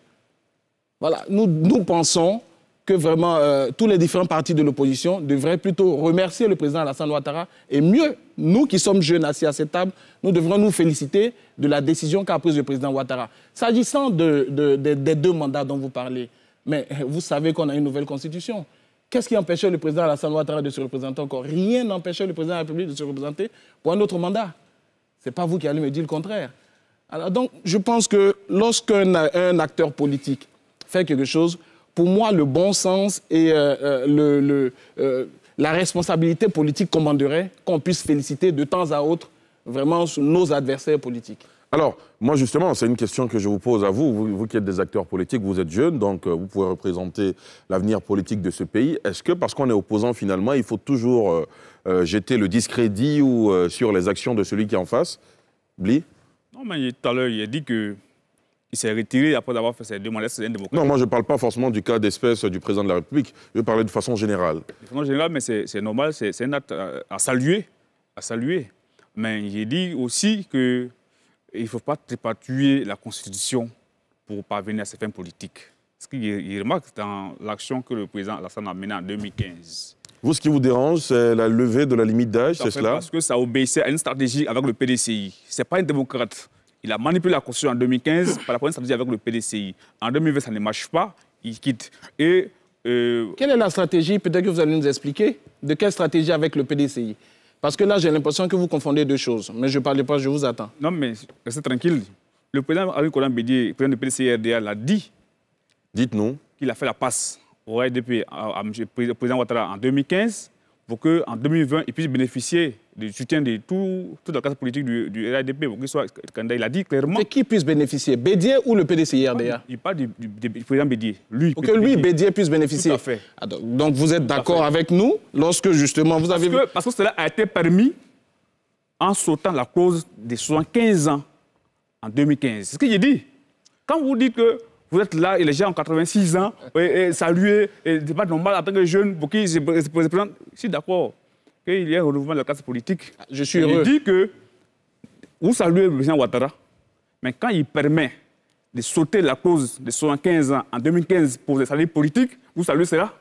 nous, pensons que vraiment euh, tous les différents partis de l'opposition devraient plutôt remercier le président Alassane Ouattara et mieux, nous qui sommes jeunes assis à cette table, nous devrons nous féliciter de la décision qu'a prise le président Ouattara. S'agissant des deux mandats dont vous parlez, mais vous savez qu'on a une nouvelle constitution. Qu'est-ce qui empêchait le président Alassane Ouattara de se représenter encore Rien n'empêchait le président de la République de se représenter pour un autre mandat. Ce n'est pas vous qui allez me dire le contraire. donc, je pense que lorsqu'un acteur politique fait quelque chose, pour moi, le bon sens et euh, euh, euh, la responsabilité politique commanderait qu'on puisse féliciter de temps à autre vraiment nos adversaires politiques alors, moi justement, c'est une question que je vous pose à vous. vous. qui êtes des acteurs politiques, vous êtes jeunes, donc euh, vous pouvez représenter l'avenir politique de ce pays. Est-ce que parce qu'on est opposant finalement, il faut toujours euh, euh, jeter le discrédit ou sur les actions de celui qui est en face Bli Non, mais tout à l'heure, il a dit que il s'est retiré après avoir fait ses demandes. C'est un Non, moi je ne parle pas forcément du cas d'espèce du président de la République. Je parler de façon générale. De façon générale, mais c'est normal, c'est un acte à saluer, à saluer. Mais j'ai dit aussi qu'il ne faut pas trépatuer la Constitution pour parvenir à ses fins politiques. Ce qu'il remarque dans l'action que le président Alassane a menée en 2015. Vous, ce qui vous dérange, c'est la levée de la limite d'âge, c'est cela Parce que ça obéissait à une stratégie avec le PDCI. Ce n'est pas un démocrate. Il a manipulé la Constitution en 2015 par la à stratégie avec le PDCI. En 2020, ça ne marche pas, il quitte. Et, euh, Quelle est la stratégie Peut-être que vous allez nous expliquer. De quelle stratégie avec le PDCI parce que là, j'ai l'impression que vous confondez deux choses. Mais je ne parle pas, je vous attends. Non, mais restez tranquille. Le président Henri Colin président du PCRDA, l'a dit. Dites-nous. Qu'il a fait la passe au RDP, au président Ouattara en 2015 pour qu'en 2020, il puisse bénéficier du soutien de tout, toute la classe politique du, RADP, pour qu'il soit candidat. Il a dit clairement... Mais qui puisse bénéficier Bédier ou le PDC RDA Il parle du, président Bédier. Lui, pour que lui, Bédier puisse bénéficier. Tout fait. Ah, donc vous êtes d'accord avec nous lorsque justement vous avez... Que, parce que cela a été permis en sautant la cause des 75 ans en 2015. C'est ce que j'ai dit. Quand vous dites que vous êtes là il est déjà en 86 ans, et, saluer, et pas pas normal en tant que jeune, pour qui se, présente. Je suis d'accord qu'il y ait un renouvellement de la classe politique. Je suis heureux. Il dit que vous saluez le président Ouattara, mais quand il permet de sauter la cause de 75 ans en 2015 pour des salariés politiques, vous saluez cela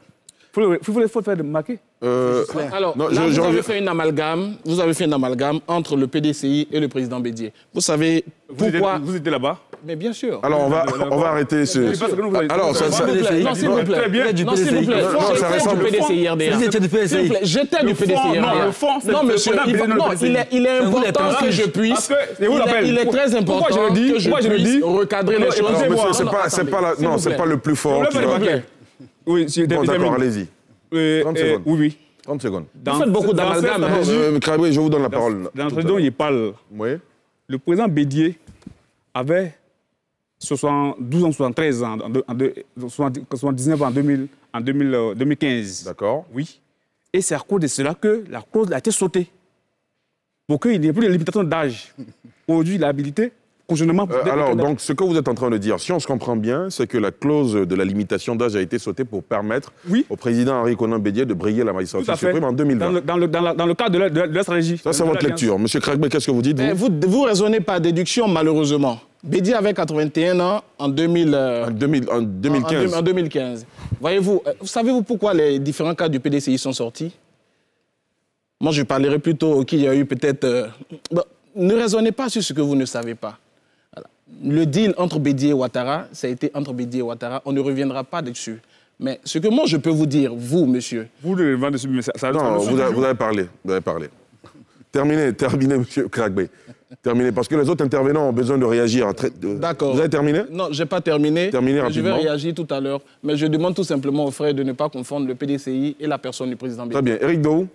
il faut, faut, faire remarquer. Euh, alors, je, vous, Avez fait une amalgame, vous avez fait une amalgame entre le PDCI et le président Bédier. Vous savez pourquoi... vous étiez là-bas mais bien sûr. Alors on va, on va arrêter ce. Alors ça, ça... Non s'il vous plaît. Non s'il vous plaît. J'étais du PDCI RDA. J'étais du PDCI. J'étais du PDCI RDA. Non, fond, non monsieur, il est, il est important que je puisse. Il est très important que je puisse recadrer les choses. C'est pas, c'est pas, non, c'est pas le plus fort. Oui, bon, d'accord, allez-y. oui, oui. 30 secondes. Vous faites beaucoup d'amalgames. Hein. Euh, je vous donne la parole. D'entre l'introduction, il parle. Oui. Le président Bédier avait 72 ans, 73 ans, en, en 79 ans, en, 2015. Euh, D'accord. Oui. Et c'est à cause de cela que la clause a été sautée. Pour qu'il n'y ait plus de limitation d'âge. Aujourd'hui, l'habilité, conjointement... Euh, alors, donc, ce que vous êtes en train de dire, si on se comprend bien, c'est que la clause de la limitation d'âge a été sautée pour permettre au président Henri Conan Bédié de briller la magistrature suprême en 2020. Dans le, dans dans le cadre de la, stratégie. Ça, c'est votre lecture. Monsieur Kragbe, qu'est-ce que vous dites, eh, vous, ne vous raisonnez par déduction, malheureusement. Bédi avait 81 ans en, 2015. Euh, Voyez-vous, euh, savez-vous pourquoi les différents cas du PDCI sont sortis Moi, je parlerai plutôt qu'il y a eu peut-être... Euh, ne raisonnez pas sur ce que vous ne savez pas. Le deal entre Bédi et Ouattara, ça a été entre Bédi et Ouattara. On ne reviendra pas dessus. Mais ce que moi, je peux vous dire, vous, monsieur... Vous, le vendez, vous, vous avez parlé. Vous avez parlé. Terminé, terminé, monsieur Krakbe. Terminé, parce que les autres intervenants ont besoin de réagir. D'accord. Vous avez terminé Non, je n'ai pas terminé. Terminé rapidement. Je vais réagir tout à l'heure, mais je demande tout simplement aux frères de ne pas confondre le PDCI et la personne du président Très bien. Éric Daou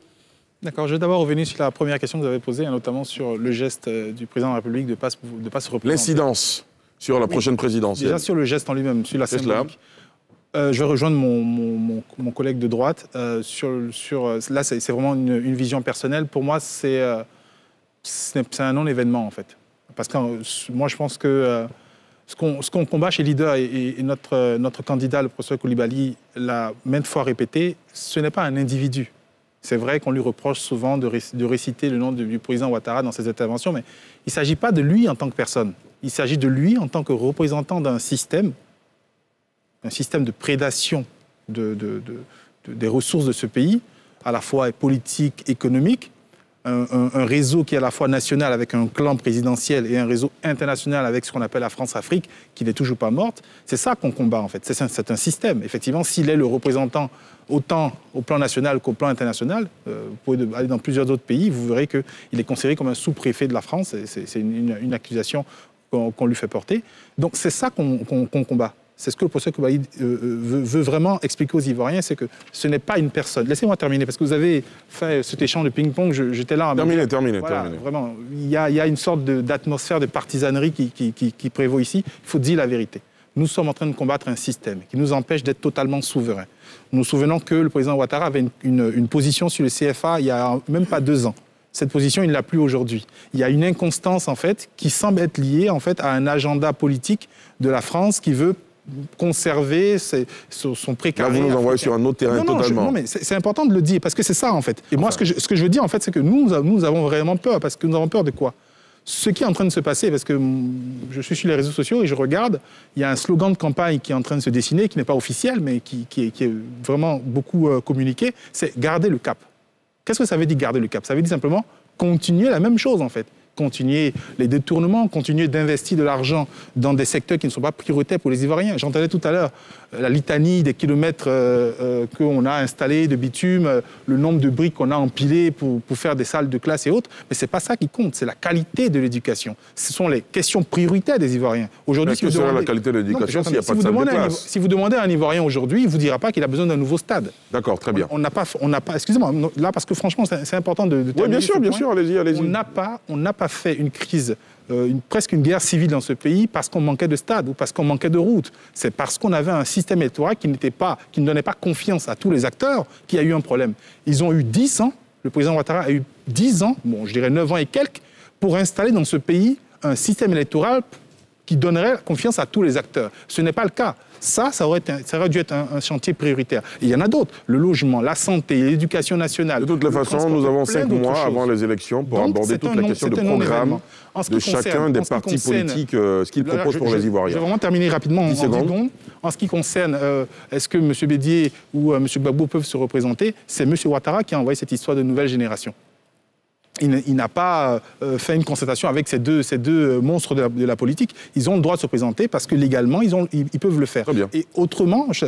D'accord, je vais d'abord revenir sur la première question que vous avez posée, hein, notamment sur le geste euh, du président de la République de ne pas, se représenter. L'incidence sur la prochaine présidence. Déjà sur le geste en lui-même, sur la symbolique. Euh, je vais rejoindre mon, mon, collègue de droite. Euh, sur, sur, euh, là, c'est vraiment une, vision personnelle. Pour moi, c'est c'est un non-événement, en fait. Parce que moi, je pense que ce qu'on combat chez Leader et, notre, notre candidat, le professeur Koulibaly, l'a maintes fois répété, ce n'est pas un individu. C'est vrai qu'on lui reproche souvent de, réciter le nom du président Ouattara dans ses interventions, mais il ne s'agit pas de lui en tant que personne. Il s'agit de lui en tant que représentant d'un système un système de prédation de, des ressources de ce pays, à la fois politique, économique, un, réseau qui est à la fois national avec un clan présidentiel et un réseau international avec ce qu'on appelle la France-Afrique, qui n'est toujours pas morte. C'est ça qu'on combat en fait. C'est un, système. Effectivement, s'il est le représentant autant au plan national qu'au plan international, euh, vous pouvez aller dans plusieurs autres pays, vous verrez qu'il est considéré comme un sous-préfet de la France. C'est une, accusation qu'on lui fait porter. Donc c'est ça qu'on combat c'est ce que le professeur Koubaïd euh, euh, veut, vraiment expliquer aux Ivoiriens, c'est que ce n'est pas une personne. Laissez-moi terminer, parce que vous avez fait cet échange de ping-pong, j'étais là. Terminé, terminé, voilà, Vraiment, il y, a, une sorte d'atmosphère de, partisanerie qui, qui, prévaut ici. Il faut dire la vérité. Nous sommes en train de combattre un système qui nous empêche d'être totalement souverains. Nous nous souvenons que le président Ouattara avait une, position sur le CFA il n'y a même pas deux ans cette position, il ne l'a plus aujourd'hui. Il y a une inconstance, en fait, qui semble être liée, en fait, à un agenda politique de la France qui veut conserver son précarité. – Là, vous nous envoyez sur un autre terrain totalement. non, mais c'est important de le dire, parce que c'est ça, en fait. Et moi, ce que, je, ce que je veux dire, en fait, c'est que nous, nous avons vraiment peur, parce que nous avons peur de quoi ce qui est en train de se passer, parce que je suis sur les réseaux sociaux et je regarde, il y a un slogan de campagne qui est en train de se dessiner, qui n'est pas officiel, mais qui est, vraiment beaucoup euh, communiqué, c'est garder le cap. Qu'est-ce que ça veut dire garder le cap Ça veut dire simplement continuer la même chose, en fait continuer les détournements, continuer d'investir de l'argent dans des secteurs qui ne sont pas prioritaires pour les Ivoiriens. J'entendais tout à l'heure la litanie des kilomètres euh, euh, qu'on a installés de bitume, euh, le nombre de briques qu'on a empilées pour, faire des salles de classe et autres, mais c'est pas ça qui compte, c'est la qualité de l'éducation. Ce sont les questions prioritaires des Ivoiriens. Aujourd'hui, si, demandez... la qualité de l'éducation s'il n'y a si pas de Si vous demandez à un Ivoirien aujourd'hui, il ne vous dira pas qu'il a besoin d'un nouveau stade. D'accord, très bien. On n'a pas, pas excusez-moi, là parce que franchement, c'est important de, de Oui, bien sûr, bien sûr, allez-y, allez-y. On n'a pas fait une crise euh, presque une guerre civile dans ce pays parce qu'on manquait de stade ou parce qu'on manquait de route. C'est parce qu'on avait un système électoral qui, pas, qui ne donnait pas confiance à tous les acteurs qu'il y a eu un problème. Ils ont eu 10 ans, le président Ouattara a eu 10 ans, bon, je dirais 9 ans et quelques, pour installer dans ce pays un système électoral qui donnerait confiance à tous les acteurs. Ce n'est pas le cas. Ça, ça aurait, dû être un, chantier prioritaire. il y en a d'autres. Le logement, la santé, l'éducation nationale. De toute façon, nous avons cinq mois avant les élections pour aborder toute la question de programme de chacun des partis politiques, euh, ce qu'ils proposent pour les Ivoiriens. Je vais vraiment terminer rapidement en 10 secondes. En ce qui concerne, euh, est-ce que M. Bédier ou euh, M. Gbagbo peuvent se représenter C'est M. Ouattara qui a envoyé cette histoire de nouvelle génération il n'a pas euh, euh, fait une concertation avec ces deux, ces deux euh, monstres de la, politique. Ils ont le droit de se présenter parce que légalement, ils, ont, ils, peuvent le faire. Et autrement, je,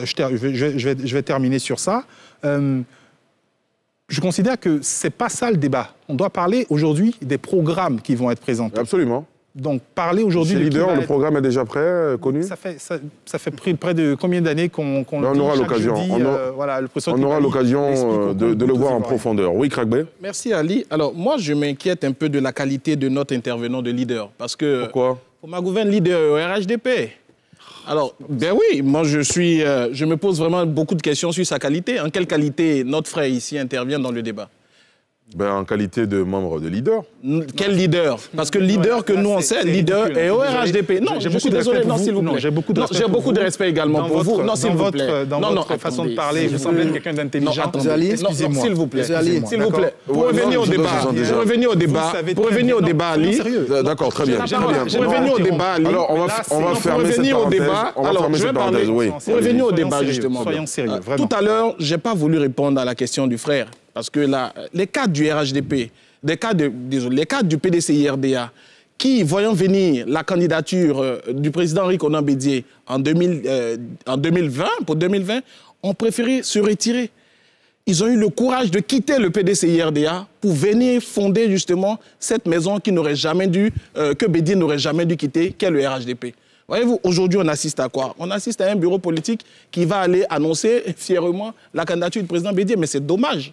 vais, terminer sur ça. je considère que c'est pas ça le débat. On doit parler aujourd'hui des programmes qui vont être présentés. Absolument. Donc, parler aujourd'hui. Leader, le programme est déjà prêt, euh, connu Ça fait, ça, près de combien d'années qu'on ben, le on, aura euh, l'occasion. On, aura, l'occasion euh, de, le voir en profondeur. Oui, Merci, Ali. Alors, moi, je m'inquiète un peu de la qualité de notre intervenant de Leader. Parce que. Pourquoi Pour ma gouverne, Leader au RHDP. Alors, ben oui, moi je suis, je me pose vraiment beaucoup de questions sur sa qualité. En quelle qualité notre frère ici intervient dans le débat ben, en qualité de membre de leader. Quel leader Parce que leader que nous on sait, leader est hein. ORHDP. Non, j'ai beaucoup de respect. Non, s'il vous plaît. J'ai beaucoup de respect. également pour vous. Non, s'il vous plaît. Euh, dans votre façon de parler, vous semblez être quelqu'un d'intelligent. Excusez-moi. S'il vous plaît. S'il vous plaît. Pour revenir au débat. Pour revenir au débat. Pour revenir au débat, Ali. D'accord, très bien. Pour revenir au débat, Alors, on va fermer cette parenthèse. Alors, je vais parler. Pour revenir au débat, justement. Soyons sérieux. Tout à l'heure, je n'ai pas voulu répondre à la question du frère. Parce que les cadres du RHDP, les cadres du pdc rda qui, voyant venir la candidature euh, du président Henri Conan Bédier en, 2020, euh, pour 2020, ont préféré se retirer. Ils ont eu le courage de quitter le pdc rda pour venir fonder justement cette maison qui n'aurait jamais dû, euh, que Bédier n'aurait jamais dû quitter, qu'est le RHDP. Voyez-vous, aujourd'hui, on assiste à quoi On assiste à un bureau politique qui va aller annoncer fièrement la candidature du président Bédier, mais c'est dommage.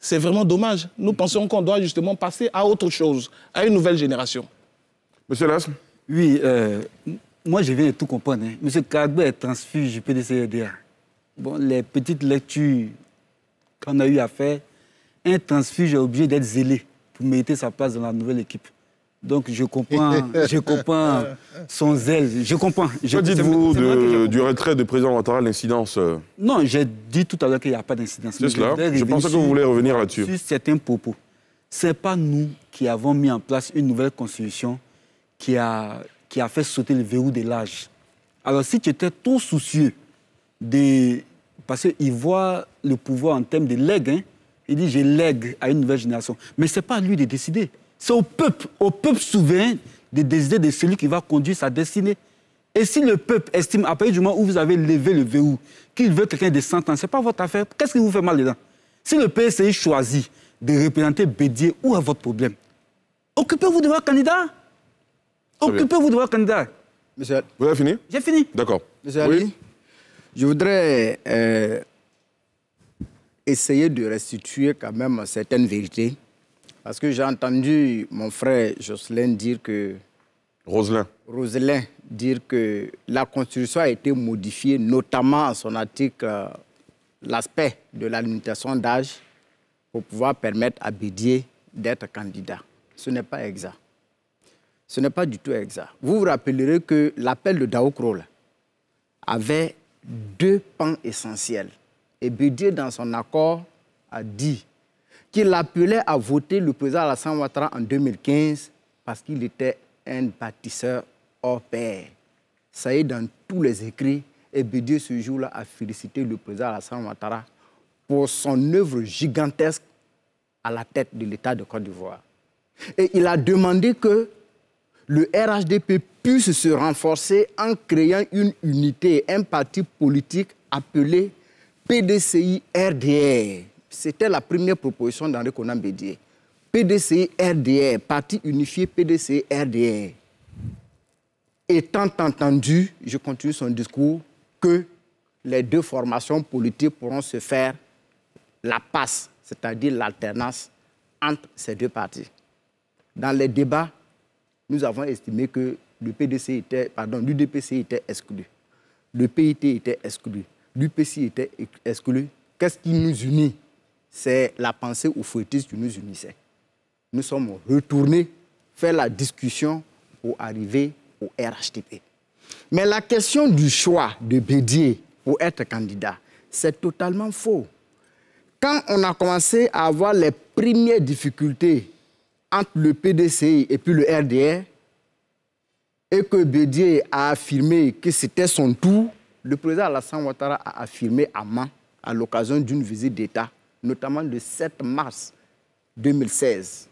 C'est vraiment dommage. Nous pensons qu'on doit justement passer à autre chose, à une nouvelle génération. Monsieur Lass Oui, euh, moi je viens de tout comprendre. Hein. Monsieur Kagbe est transfuge PDCRDA. Bon, les petites lectures qu'on a eu à faire, un transfuge est obligé d'être zélé pour mériter sa place dans la nouvelle équipe. Donc je comprends, je comprends son zèle, je comprends. Je, que dites-vous du retrait de président Ouattara l'incidence euh Non, j'ai dit tout à l'heure qu'il n'y a pas d'incidence. C'est cela. Je pensais que vous voulez revenir là-dessus. C'est un propos. Ce n'est pas nous qui avons mis en place une nouvelle constitution qui a, qui a fait sauter le verrou de l'âge. Alors si tu étais trop soucieux de... Parce qu'il voit le pouvoir en termes de legs. Hein, il dit, j'ai lègue à une nouvelle génération. Mais ce n'est pas à lui de décider. C'est au peuple, au peuple souverain de décider de celui qui va conduire sa destinée. Et si le peuple estime, à partir du moment où vous avez levé le verrou, qu'il veut quelqu'un de 100 ans, ce n'est pas votre affaire. Qu'est-ce qui vous fait mal dedans Si le PSI choisit de représenter Bédier, où est votre problème Occupez-vous de votre candidat. Occupez-vous de votre candidat. Monsieur... Vous avez fini J'ai fini. D'accord. Monsieur je voudrais euh, essayer de restituer quand même certaines vérités parce que j'ai entendu mon frère Jocelyn dire que... Roselin. Roselin dire que la Constitution a été modifiée, notamment en son article, euh, l'aspect de la limitation d'âge pour pouvoir permettre à Bédier d'être candidat. Ce n'est pas exact. Ce n'est pas du tout exact. Vous vous rappellerez que l'appel de Daoukrol avait deux pans essentiels. Et Bédier, dans son accord, a dit il appelait à voter le président Alassane Ouattara en 2015 parce qu'il était un bâtisseur hors pair. Ça y est dans tous les écrits. Et Bédier, ce jour-là, a félicité le président Alassane Ouattara pour son œuvre gigantesque à la tête de l'État de Côte d'Ivoire. Et il a demandé que le RHDP puisse se renforcer en créant une unité, un parti politique appelé PDCI-RDR. C'était la première proposition d'André Conan Bédier. pdc RDR, Parti unifié pdc RDR. Étant entendu, je continue son discours, que les deux formations politiques pourront se faire la passe, c'est-à-dire l'alternance entre ces deux partis. Dans les débats, nous avons estimé que le PDC était, pardon, l'UDPC était exclu, le PIT était exclu, l'UPC était exclu. Qu'est-ce qui nous unit c'est la pensée oufoétiste qui nous unissait. Nous sommes retournés faire la discussion pour arriver au RHTP. Mais la question du choix de Bédier pour être candidat, c'est totalement faux. Quand on a commencé à avoir les premières difficultés entre le PDCI et puis le RDR, et que Bédier a affirmé que c'était son tour, le président Alassane Ouattara a affirmé à main, à l'occasion d'une visite d'État, notamment le 7 mars 2016,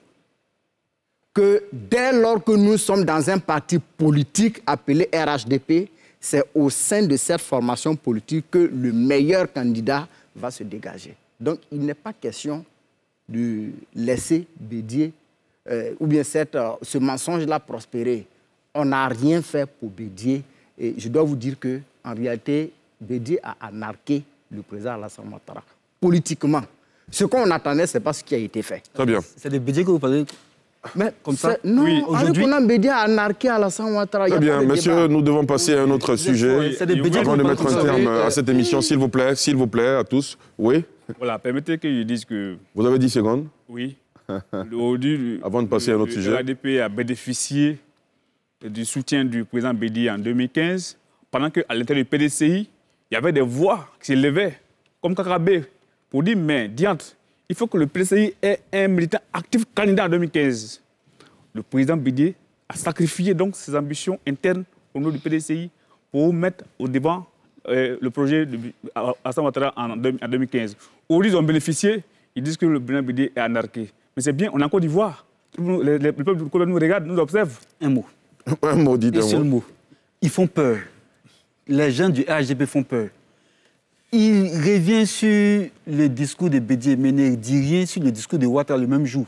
que dès lors que nous sommes dans un parti politique appelé RHDP, c'est au sein de cette formation politique que le meilleur candidat va se dégager. Donc il n'est pas question de laisser Bédier euh, ou bien euh, ce mensonge-là prospérer. On n'a rien fait pour Bédier. Et je dois vous dire qu'en réalité, Bédier a anarqué le président Alassane Ouattara politiquement. Ce qu'on attendait, ce n'est pas ce qui a été fait. Très bien. C'est des budgets que vous parlez mais comme ça Non, oui, aujourd'hui. Bédia a à la Ouattara. Très bien, monsieur, nous devons passer à un autre sujet oui, avant de mettre un terme à cette émission. S'il vous plaît, s'il vous plaît, à tous. Oui Voilà, permettez que je dise que. Vous avez 10 secondes Oui. avant de passer à un autre sujet. L'ADP a bénéficié du soutien du président Bédi en 2015, pendant qu'à l'intérieur du PDCI, il y avait des voix qui s'élevaient, comme Kakabé, pour dire, mais, diante, il faut que le PDCI ait un militant actif candidat en 2015. Le président Bidier a sacrifié donc ses ambitions internes au nom du PDCI pour mettre au devant euh, le projet de Hassan Ouattara en, 2015. Aujourd'hui, ils ont bénéficié, ils disent que le président Bidier est anarqué. Mais c'est bien, on est en Côte d'Ivoire. Le, peuple du nous regarde, nous observe. Un mot. un mot, dit un, un seul mot. Ils font peur. Les gens du AGP font peur. Il revient sur le discours de Bédier, mais ne dit rien sur le discours de Ouattara le même jour.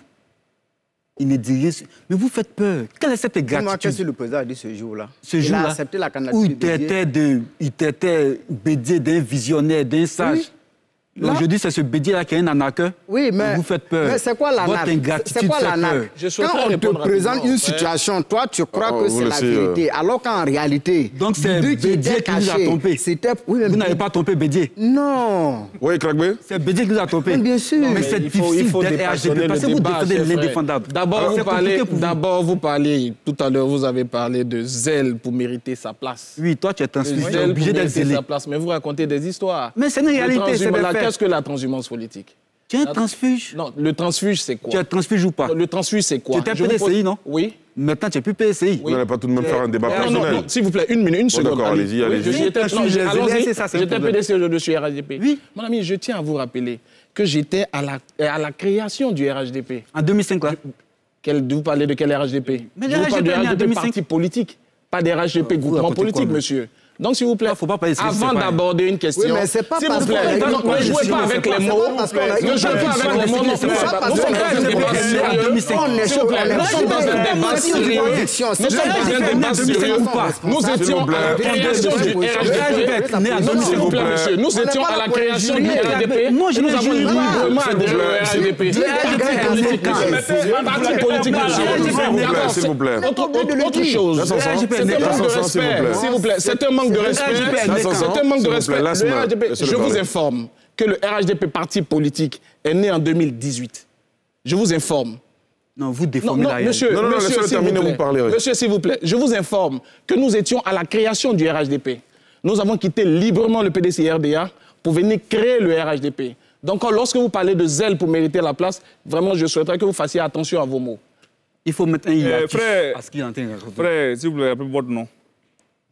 Il ne dit rien sur... Mais vous faites peur. Quelle est cette gratitude qu'est-ce que le président a dit ce jour-là Ce jour-là, il a accepté la candidature où il de Était il Bédier d'un visionnaire, d'un sage. Là, je dis c'est ce Bédié-là qui est un anarque. Oui, mais vous faites peur. Mais c'est quoi l'anarque C'est quoi Quand on te présente une situation, toi tu crois oh, que c'est la euh. vérité, alors qu'en réalité, donc c'est Bédier qui nous a trompé. vous n'avez pas trompé Bédier. Non. Oui, craque-mais. C'est Bédier qui nous a trompés. Mais bien sûr. mais, c'est difficile d'être RGB parce que vous défendez l'indéfendable. D'abord vous parlez, d'abord vous parlez. Tout à l'heure vous avez parlé de zèle pour mériter sa place. Oui, toi tu es un obligé d'être zélé. Mais vous racontez des histoires. Mais c'est une réalité, c'est Qu'est-ce que la transhumance politique Tu es un transfuge Non, le transfuge, c'est quoi Tu es un transfuge ou pas Le transfuge, c'est quoi Tu étais PDCI, non Oui. Maintenant, tu n'es plus PSI. On n'allait pas tout de même euh, faire un débat euh, personnel. Non, s'il vous plaît, une minute, une seconde. D'accord, allez-y, allez-y. J'étais PDC, je suis RHDP. Oui. Mon ami, je tiens à vous rappeler que j'étais à la, euh, création du RHDP. En 2005, quoi. Vous parlez de quel RHDP Mais le RHDP, parle du RHDP, parti politique, pas des RHDP, groupement politique, monsieur. Donc, s'il vous plaît, faut pas avant d'aborder une question, s'il vous plaît, ne jouez pas avec les mots. Nous sommes dans un débat Nous sommes dans un débat Nous Nous étions à la création du RDP. S'il vous plaît, monsieur. Nous étions à la création du RDP. Nous avons Parti politique, S'il vous plaît. Autre chose. un S'il vous C'est un manque de respect. C'est un manque de respect. je vous informe que le RHDP, parti politique, est né en 2018. Je vous informe. Non, vous déformez la monsieur, non, s'il vous, plaît, Monsieur, s'il vous plaît, je vous informe que nous étions à la création du RHDP. Nous avons quitté librement le PDC-RDA pour venir créer le RHDP. Donc, lorsque vous parlez de zèle pour mériter la place, vraiment, je souhaiterais que vous fassiez attention à vos mots. Il faut mettre un hiatus eh, à ce qu'il entend. Frère, s'il vous plaît, appelez votre nom.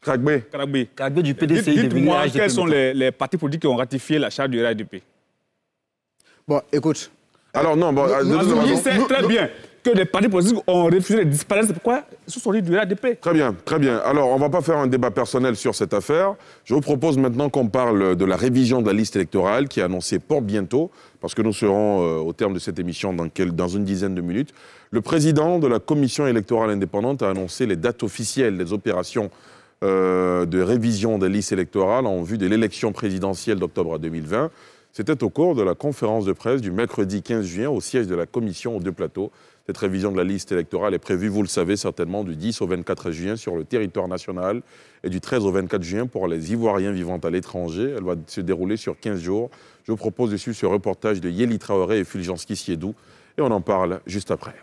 Karagbé. du PDC. Dites-moi, quels sont les, partis politiques qui ont ratifié la charte du RADP Bon, écoute. Alors, non, bon, nous, euh, très bien que les partis politiques ont refusé de disparaître. Pourquoi sont les du RADP. Très bien, très bien. Alors, on ne va pas faire un débat personnel sur cette affaire. Je vous propose maintenant qu'on parle de la révision de la liste électorale qui est annoncée pour bientôt, parce que nous serons euh, au terme de cette émission dans, dans une dizaine de minutes. Le président de la commission électorale indépendante a annoncé les dates officielles des opérations euh, de révision des listes électorales en vue de l'élection présidentielle d'octobre 2020. C'était au cours de la conférence de presse du mercredi 15 juin au siège de la commission aux deux plateaux. Cette révision de la liste électorale est prévue, vous le savez certainement, du 10 au 24 juin sur le territoire national et du 13 au 24 juin pour les Ivoiriens vivant à l'étranger. Elle va se dérouler sur 15 jours. Je vous propose de suivre ce reportage de Yéli Traoré et Fulgence Kissiedou et on en parle juste après.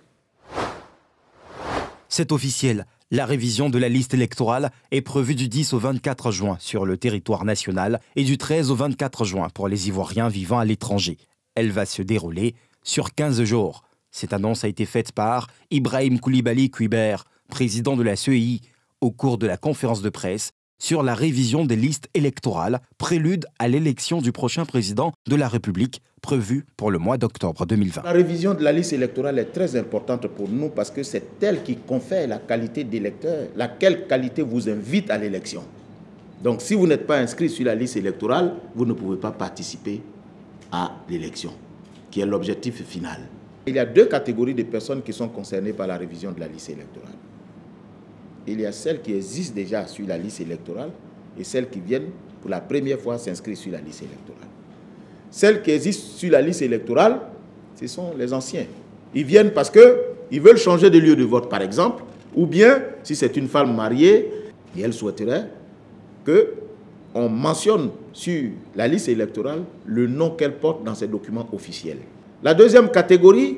C'est officiel. La révision de la liste électorale est prévue du 10 au 24 juin sur le territoire national et du 13 au 24 juin pour les Ivoiriens vivant à l'étranger. Elle va se dérouler sur 15 jours. Cette annonce a été faite par Ibrahim Koulibaly Kuiber, président de la CEI, au cours de la conférence de presse sur la révision des listes électorales, prélude à l'élection du prochain président de la République prévue pour le mois d'octobre 2020. La révision de la liste électorale est très importante pour nous parce que c'est elle qui confère la qualité d'électeur, laquelle qualité vous invite à l'élection. Donc si vous n'êtes pas inscrit sur la liste électorale, vous ne pouvez pas participer à l'élection, qui est l'objectif final. Il y a deux catégories de personnes qui sont concernées par la révision de la liste électorale il y a celles qui existent déjà sur la liste électorale et celles qui viennent pour la première fois s'inscrire sur la liste électorale. Celles qui existent sur la liste électorale, ce sont les anciens. Ils viennent parce qu'ils veulent changer de lieu de vote, par exemple, ou bien, si c'est une femme mariée, et elle souhaiterait que on mentionne sur la liste électorale le nom qu'elle porte dans ses documents officiels. La deuxième catégorie,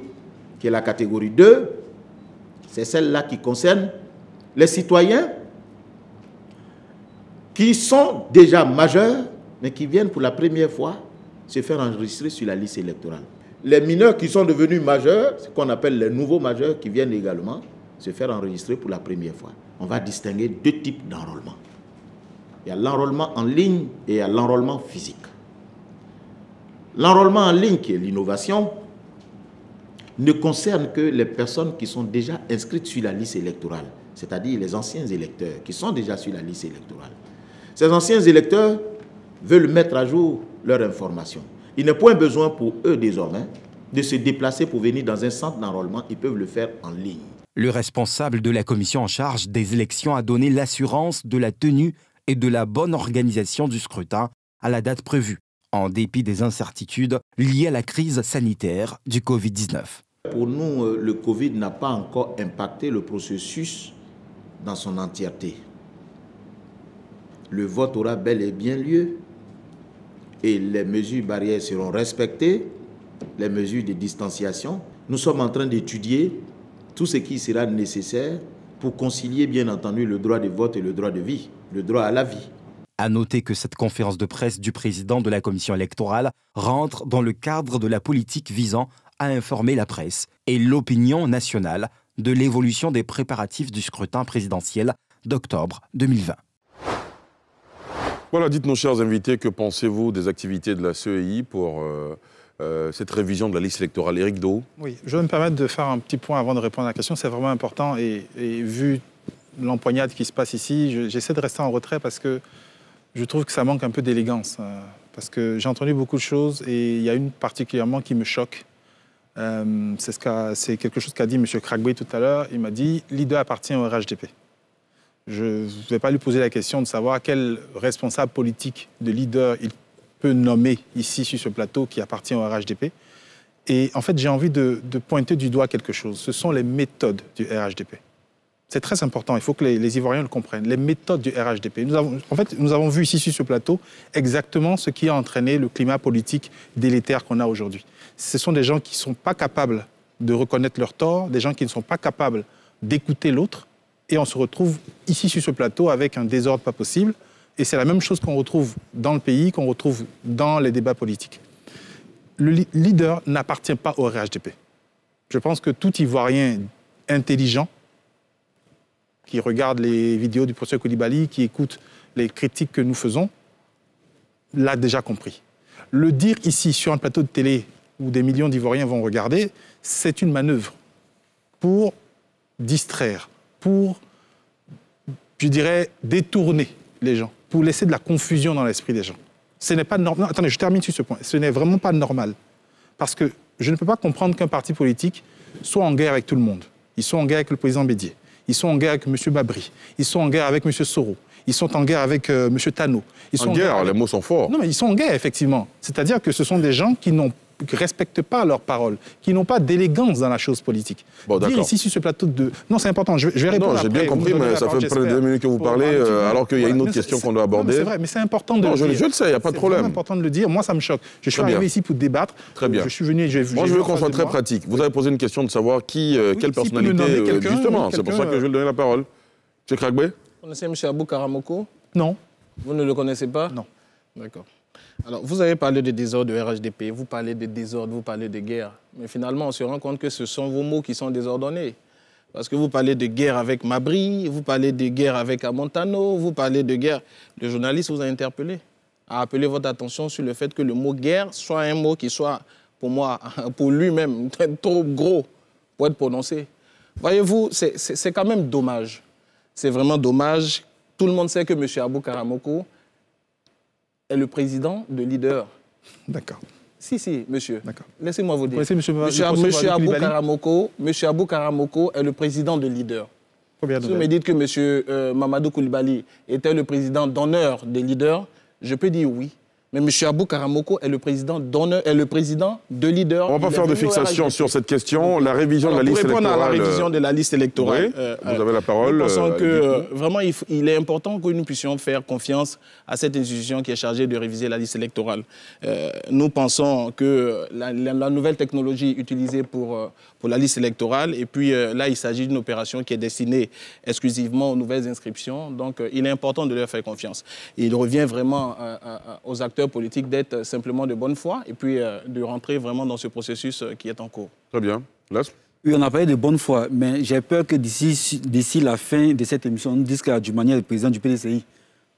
qui est la catégorie 2, c'est celle-là qui concerne les citoyens qui sont déjà majeurs, mais qui viennent pour la première fois se faire enregistrer sur la liste électorale. Les mineurs qui sont devenus majeurs, ce qu'on appelle les nouveaux majeurs, qui viennent également se faire enregistrer pour la première fois. On va distinguer deux types d'enrôlement. Il y a l'enrôlement en ligne et il y a l'enrôlement physique. L'enrôlement en ligne, qui est l'innovation, ne concerne que les personnes qui sont déjà inscrites sur la liste électorale c'est-à-dire les anciens électeurs qui sont déjà sur la liste électorale. Ces anciens électeurs veulent mettre à jour leur information. Il n'est point besoin pour eux désormais de se déplacer pour venir dans un centre d'enrôlement, ils peuvent le faire en ligne. Le responsable de la commission en charge des élections a donné l'assurance de la tenue et de la bonne organisation du scrutin à la date prévue, en dépit des incertitudes liées à la crise sanitaire du Covid-19. Pour nous, euh, le Covid n'a pas encore impacté le processus dans son entièreté. Le vote aura bel et bien lieu et les mesures barrières seront respectées, les mesures de distanciation. Nous sommes en train d'étudier tout ce qui sera nécessaire pour concilier bien entendu le droit de vote et le droit de vie, le droit à la vie. À noter que cette conférence de presse du président de la commission électorale rentre dans le cadre de la politique visant à informer la presse et l'opinion nationale de l'évolution des préparatifs du scrutin présidentiel d'octobre 2020. Voilà, dites nos chers invités, que pensez-vous des activités de la CEI pour euh, euh, cette révision de la liste électorale Éric Do Oui, je vais me permettre de faire un petit point avant de répondre à la question. C'est vraiment important et, vu l'empoignade qui se passe ici, j'essaie de rester en retrait parce que je trouve que ça manque un peu d'élégance. Euh, parce que j'ai entendu beaucoup de choses et il y a une particulièrement qui me choque. Euh, c'est quelque chose qu'a dit M. Cragway tout à l'heure. Il m'a dit leader appartient au RHDP. Je ne vais pas lui poser la question de savoir quel responsable politique de leader il peut nommer ici sur ce plateau qui appartient au RHDP. Et en fait, j'ai envie de, pointer du doigt quelque chose. Ce sont les méthodes du RHDP. C'est très important. Il faut que les, Ivoiriens le comprennent. Les méthodes du RHDP. Nous avons, en fait, nous avons vu ici sur ce plateau exactement ce qui a entraîné le climat politique délétère qu'on a aujourd'hui. Ce sont des gens qui ne sont pas capables de reconnaître leurs torts, des gens qui ne sont pas capables d'écouter l'autre. Et on se retrouve ici sur ce plateau avec un désordre pas possible. Et c'est la même chose qu'on retrouve dans le pays, qu'on retrouve dans les débats politiques. Le leader n'appartient pas au RHDP. Je pense que tout Ivoirien intelligent qui regarde les vidéos du professeur Koulibaly, qui écoute les critiques que nous faisons, l'a déjà compris. Le dire ici sur un plateau de télé où des millions d'Ivoiriens vont regarder, c'est une manœuvre pour distraire, pour, je dirais, détourner les gens, pour laisser de la confusion dans l'esprit des gens. Ce n'est pas normal. Attendez, je termine sur ce point. Ce n'est vraiment pas normal. Parce que je ne peux pas comprendre qu'un parti politique soit en guerre avec tout le monde. Il soit en guerre avec le président Bédier. Ils sont en guerre avec M. Babri. Ils sont en guerre avec M. Soro. Ils sont en guerre avec euh, Monsieur M. Tano. Ils sont en, guerre, les mots sont forts. Non, mais ils sont en guerre, effectivement. C'est-à-dire que ce sont des gens qui n'ont qui respectent pas leurs paroles, qui n'ont pas d'élégance dans la chose politique. Bon, Dire ici sur ce plateau de... Non, c'est important, je, vais répondre Non, j'ai bien compris, mais ça fait près de deux minutes que vous parlez, euh, alors qu'il y a une autre question qu'on doit aborder. C'est vrai, mais c'est important de le je, dire. Je le sais, il n'y a pas de problème. C'est important de le dire. Moi, ça me choque. Je suis arrivé ici pour débattre. Très bien. Je suis venu et j'ai vu... Moi, je veux qu'on soit très pratique. Vous avez posé une question de savoir qui, euh, quelle personnalité... Euh, justement, c'est pour ça que je vais donner la parole. M. Kragbe Vous connaissez M. Abou Karamoko Non. Vous ne le connaissez pas Non. D'accord. Alors, vous avez parlé de désordre de RHDP, vous parlez de désordre, vous parlez de guerre. Mais finalement, on se rend compte que ce sont vos mots qui sont désordonnés. Parce que vous parlez de guerre avec mabri vous parlez de guerre avec Amontano, vous parlez de guerre. Le journaliste vous a interpellé, a appelé votre attention sur le fait que le mot guerre soit un mot qui soit, pour moi, pour lui-même, trop gros pour être prononcé. Voyez-vous, c'est quand même dommage. C'est vraiment dommage. Tout le monde sait que M. Abou Karamoko, est le président de Leader. D'accord. Si, si, monsieur. D'accord. Laissez-moi vous dire. monsieur, Abou Karamoko, est le président de Leader. si vous me dites que monsieur euh, Mamadou Koulibaly était le président d'honneur des Leaders, je peux dire oui. Mais M. Abou Karamoko est le président d'honneur, est le président de leader. On ne va pas faire de fixation sur cette question. La révision de la liste électorale. à la révision de la liste électorale, vous avez la euh, parole. Nous pensons euh, que euh, vraiment il, est important que nous puissions faire confiance à cette institution qui est chargée de réviser la liste électorale. nous pensons que la, la, nouvelle technologie utilisée pour pour la liste électorale et puis là il s'agit d'une opération qui est destinée exclusivement aux nouvelles inscriptions. Donc il est important de leur faire confiance. Il revient vraiment aux acteurs politique d'être euh, simplement de bonne foi et puis euh, de rentrer vraiment dans ce processus euh, qui est en cours. Très bien. Laisse. Oui, on a parlé de bonne foi, mais j'ai peur que d'ici, d'ici la fin de cette émission, on dise qu'il du manière le président du PDCI.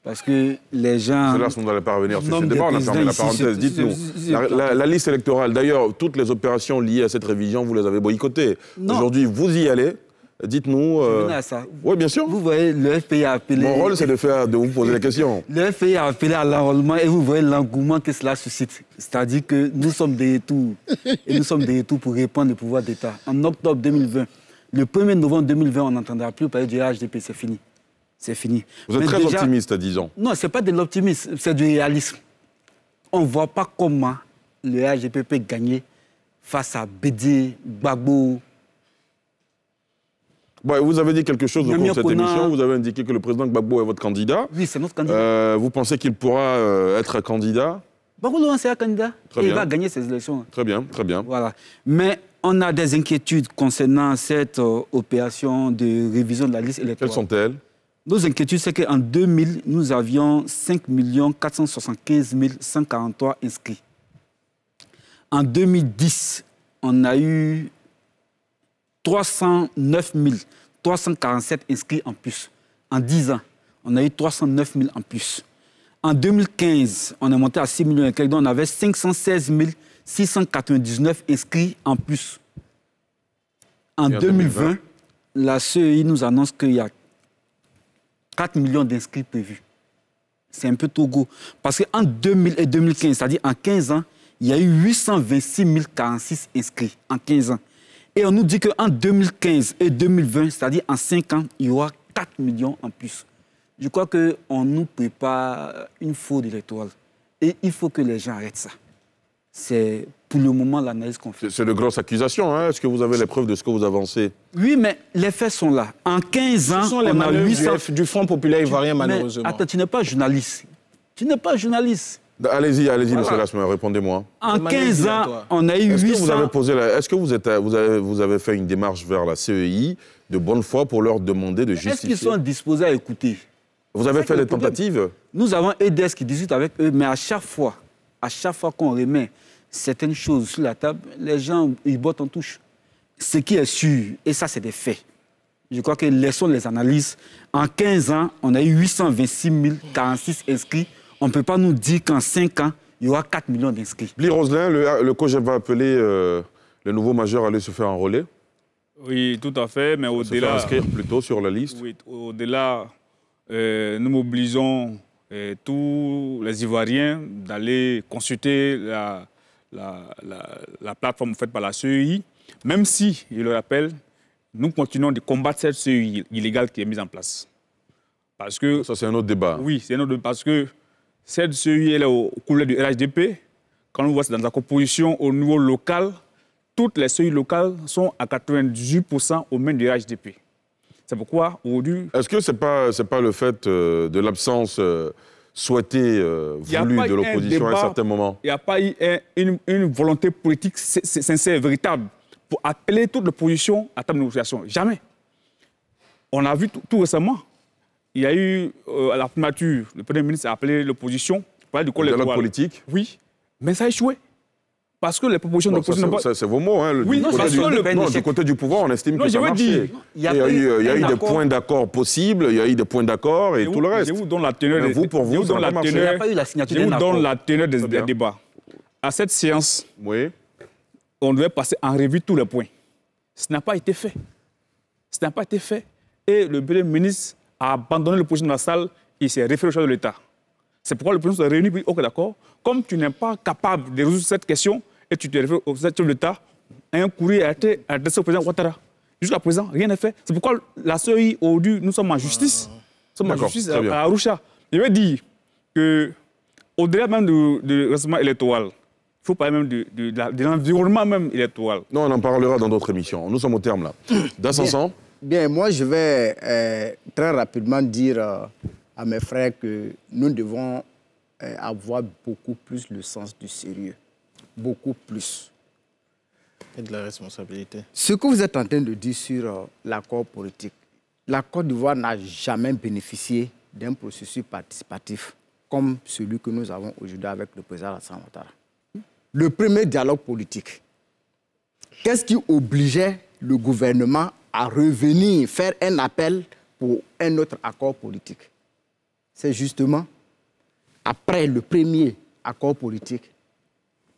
Parce que les gens. Cela, on n'allait pas revenir ce on a la parenthèse, dites-nous. La, la, liste électorale, d'ailleurs, toutes les opérations liées à cette révision, vous les avez boycottées. Aujourd'hui, vous y allez, Dites-nous. Euh, hein. Oui, bien sûr. Vous voyez, le FPI a appelé. Mon rôle, c'est de, faire, de vous poser la question. Le FPI a appelé à l'enrôlement et vous voyez l'engouement que cela suscite. C'est-à-dire que nous sommes des tout. Et nous sommes des tout pour répondre le pouvoir d'État. En octobre 2020, le 1er novembre 2020, on n'entendra plus parler du HDP. C'est fini. C'est fini. Vous êtes très optimiste, disons. Non, ce n'est pas de l'optimisme, c'est du réalisme. On ne voit pas comment le HDP peut gagner face à Bédé, Babou vous avez dit quelque chose au cours de cette émission. Vous avez indiqué que le président Gbagbo est votre candidat. Oui, c'est notre candidat. Euh, vous pensez qu'il pourra euh, être candidat Gbagbo c'est un candidat. il va gagner ces élections. Très bien, très bien. Voilà. Mais on a des inquiétudes concernant cette euh, opération de révision de la liste électorale. Quelles sont-elles nos inquiétudes, c'est qu'en 2000, nous avions 5 475 143 inscrits. En 2010, on a eu 309 347 inscrits en plus. En 10 ans, on a eu 309 000 en plus. En 2015, on est monté à 6 millions et quelques, donc on avait 516 699 inscrits en plus. En, 2020, la CEI nous annonce qu'il y a 4 millions d'inscrits prévus. C'est un peu gros. Parce qu'en 2000 et 2015, c'est-à-dire en 15 ans, il y a eu 826 046 inscrits en 15 ans. Et on nous dit qu'en 2015 et 2020, c'est-à-dire en 5 ans, il y aura 4 millions en plus. Je crois qu'on nous prépare une faute électorale. Et il faut que les gens arrêtent ça. C'est pour le moment l'analyse qu'on fait. C'est de grosses accusations. Hein Est-ce que vous avez les preuves de ce que vous avancez Oui, mais les faits sont là. En 15 ans, les on a du, Front populaire ivoirien, malheureusement. Mais, attends, tu n'es pas journaliste. Tu n'es pas journaliste. Allez-y, allez-y, M. monsieur répondez-moi. En 15 ans, on a eu est 800... vous avez posé Est-ce que vous, êtes, vous, avez, vous avez fait une démarche vers la CEI de bonne foi pour leur demander de justifier Est-ce qu'ils sont disposés à écouter Vous avez fait des tentatives Nous avons EDES qui discutent avec eux, mais à chaque fois, à chaque fois qu'on remet certaines choses sur la table, les gens, ils bottent en touche. Ce qui est sûr, et ça, c'est des faits. Je crois que laissons les analyses. En 15 ans, on a eu 826 046 inscrits on ne peut pas nous dire qu'en 5 ans, il y aura 4 millions d'inscrits. Bli Roselin, le, le, coach va appeler euh, le nouveau majeur à aller se faire enrôler Oui, tout à fait, mais au-delà... inscrire plutôt sur la liste Oui, au-delà, euh, nous mobilisons euh, tous les Ivoiriens d'aller consulter la, plateforme faite par la CEI, même si, je le rappelle, nous continuons de combattre cette CEI illégale qui est mise en place. Parce que... Ça, c'est un autre débat. Oui, c'est un autre débat, parce que cette CEI est au couloir du RHDP. Quand on voit dans la composition au niveau local, toutes les seuils locales sont à 98% aux mains du RHDP. C'est pourquoi aujourd'hui. Est-ce que ce n'est pas, pas le fait euh, de l'absence euh, souhaitée, euh, voulue de l'opposition à un certain moment Il n'y a pas eu une, volonté politique sincère, véritable, pour appeler toute l'opposition à table de négociation. Jamais. On a vu tout récemment il y a eu, euh, à la primature, le Premier ministre a appelé l'opposition, les du collègue. dialogue politique Oui, mais ça a échoué. Parce que les propositions de l'opposition pas... C'est vos mots, hein. Le, oui, du, non, côté du, le... du, côté du, pouvoir, on estime que ça marche. Il y a, eu, il y a eu des points d'accord possibles, il y a eu des points d'accord et, tout le reste. vous donne la teneur... Mais vous, pour vous, ça la teneur, Il pas eu la signature vous donne la teneur des, débats. À cette séance, oui. on devait passer en revue tous les points. Ce n'a pas été fait. Ce n'a pas été fait. Et le Premier ministre a abandonné le la salle et s'est référé au chef de l'État. C'est pourquoi le président se réunit pour dire, OK, d'accord, comme tu n'es pas capable de résoudre cette question et tu te réfères au chef de l'État, un courrier a été adressé au président Ouattara. Jusqu'à présent, rien n'est fait. C'est pourquoi la CEI, dit, nous sommes en justice. Ah. Nous sommes en justice à, Arusha. Je veux dire que, au-delà même du, récemment électoral, il faut parler même de, l'environnement même électoral. Non, on en parlera dans d'autres émissions. Nous sommes au terme là. D'Assassin. Bien, moi, je vais euh, très rapidement dire euh, à mes frères que nous devons euh, avoir beaucoup plus le sens du sérieux. Beaucoup plus. Et de la responsabilité. Ce que vous êtes en train de dire sur l'accord politique, l'accord Côte d'Ivoire n'a jamais bénéficié d'un processus participatif comme celui que nous avons aujourd'hui avec le président Hassan Ouattara. Le premier dialogue politique, qu'est-ce qui obligeait le gouvernement à revenir faire un appel pour un autre accord politique. C'est justement après le premier accord politique,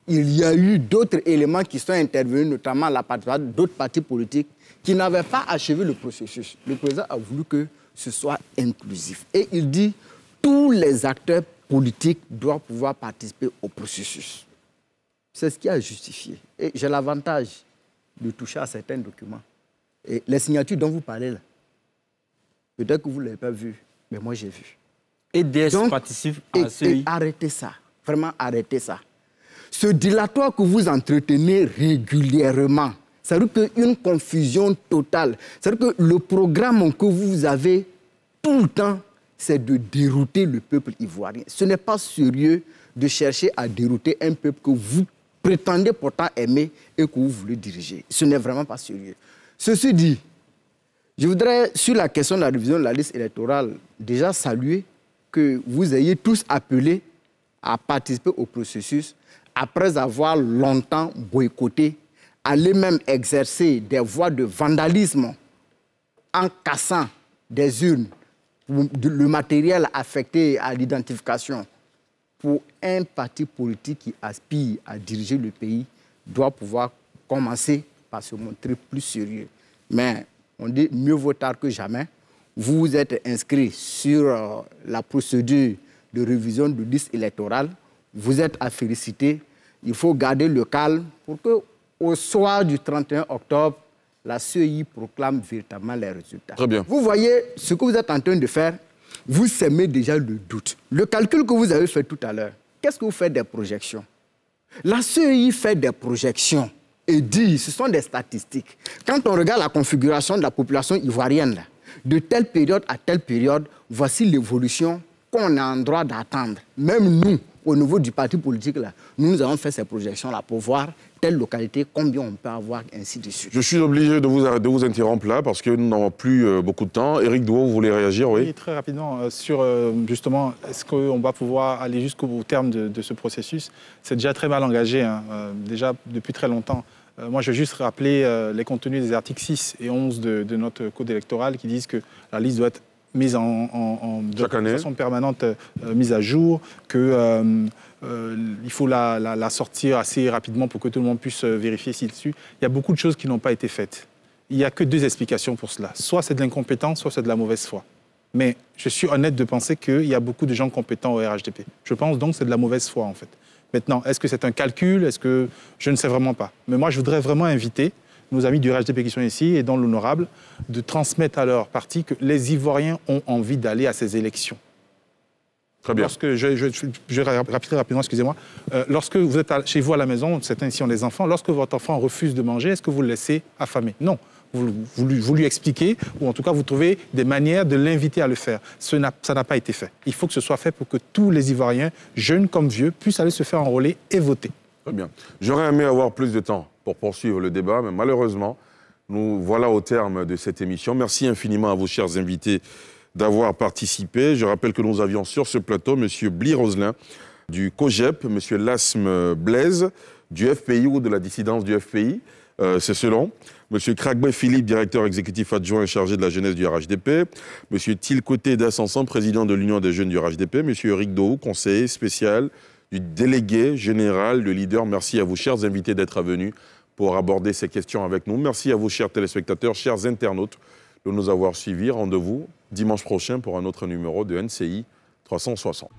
il y a eu d'autres éléments qui sont intervenus, notamment la d'autres partis politiques qui n'avaient pas achevé le processus. Le président a voulu que ce soit inclusif. Et il dit tous les acteurs politiques doivent pouvoir participer au processus. C'est ce qui a justifié. Et j'ai l'avantage de toucher à certains documents. Et les signatures dont vous parlez là, peut-être que vous ne l'avez pas vu, mais moi j'ai vu. Et des Donc, participe à et, arrêtez ça, vraiment arrêtez ça. Ce dilatoire que vous entretenez régulièrement, c'est-à-dire qu'une confusion totale, c'est-à-dire que le programme que vous avez tout le temps, c'est de dérouter le peuple ivoirien. Ce n'est pas sérieux de chercher à dérouter un peuple que vous prétendez pourtant aimer et que vous voulez diriger. Ce n'est vraiment pas sérieux. Ceci dit, je voudrais, sur la question de la révision de la liste électorale, déjà saluer que vous ayez tous appelé à participer au processus après avoir longtemps boycotté, aller même exercer des voies de vandalisme en cassant des urnes, le matériel affecté à l'identification. Pour un parti politique qui aspire à diriger le pays, doit pouvoir commencer pas se montrer plus sérieux. Mais on dit mieux vaut tard que jamais. Vous vous êtes inscrit sur euh, la procédure de révision du liste électoral. Vous êtes à féliciter. Il faut garder le calme pour que, au soir du 31 octobre, la CEI proclame véritablement les résultats. Vous voyez, ce que vous êtes en train de faire, vous semez déjà le doute. Le calcul que vous avez fait tout à l'heure, qu'est-ce que vous faites des projections La CEI fait des projections et dit, ce sont des statistiques. Quand on regarde la configuration de la population ivoirienne, de telle période à telle période, voici l'évolution qu'on a en droit d'attendre. Même nous, au niveau du parti politique, nous, avons fait ces projections-là pour voir telle localité, combien on peut avoir, ainsi de suite. Je suis obligé de vous, vous interrompre là parce que nous n'avons plus euh, beaucoup de temps. Éric Douault, vous voulez réagir oui. très rapidement, euh, sur euh, justement, est-ce qu'on va pouvoir aller jusqu'au terme de, ce processus C'est déjà très mal engagé, hein. déjà depuis très longtemps. Euh, moi, je vais juste rappeler euh, les contenus des articles 6 et 11 de, notre code électoral qui disent que la liste doit être mise en, en, de façon permanente, euh, mise à jour, qu'il faut la, sortir assez rapidement pour que tout le monde puisse vérifier si dessus. Il y a beaucoup de choses qui n'ont pas été faites. Il n'y a que deux explications pour cela. Soit c'est de l'incompétence, soit c'est de la mauvaise foi. Mais je suis honnête de penser qu'il y a beaucoup de gens compétents au RHDP. Je pense donc que c'est de la mauvaise foi, en fait. Maintenant, est-ce que c'est un calcul Est-ce que je ne sais vraiment pas. Mais moi, je voudrais vraiment inviter nos amis du RHDP qui sont ici et dans l'honorable de transmettre à leur parti que les Ivoiriens ont envie d'aller à ces élections. Très bien. Lorsque je, je, rapidement, excusez-moi. Euh, lorsque vous êtes chez vous à la maison, certains ici ont des enfants, lorsque votre enfant refuse de manger, est-ce que vous le laissez affamé Non vous, lui, expliquez, ou en tout cas vous trouvez des manières de l'inviter à le faire. ça n'a pas été fait. Il faut que ce soit fait pour que tous les Ivoiriens, jeunes comme vieux, puissent aller se faire enrôler et voter. Très bien. J'aurais aimé avoir plus de temps pour poursuivre le débat, mais malheureusement, nous voilà au terme de cette émission. Merci infiniment à vos chers invités d'avoir participé. Je rappelle que nous avions sur ce plateau M. Bli Roselin du COGEP, M. Lasme Blaise du FPI ou de la dissidence du FPI, euh, c'est selon. M. Kragbe, Philippe, directeur exécutif adjoint et chargé de la jeunesse du RHDP, M. Tilcoté Dassensan, président de l'Union des jeunes du RHDP, M. Eric Dou, conseiller spécial du délégué général, le leader. Merci à vous, chers invités, d'être venus pour aborder ces questions avec nous. Merci à vous, chers téléspectateurs, chers internautes, de nous avoir suivis. Rendez-vous dimanche prochain pour un autre numéro de NCI 360.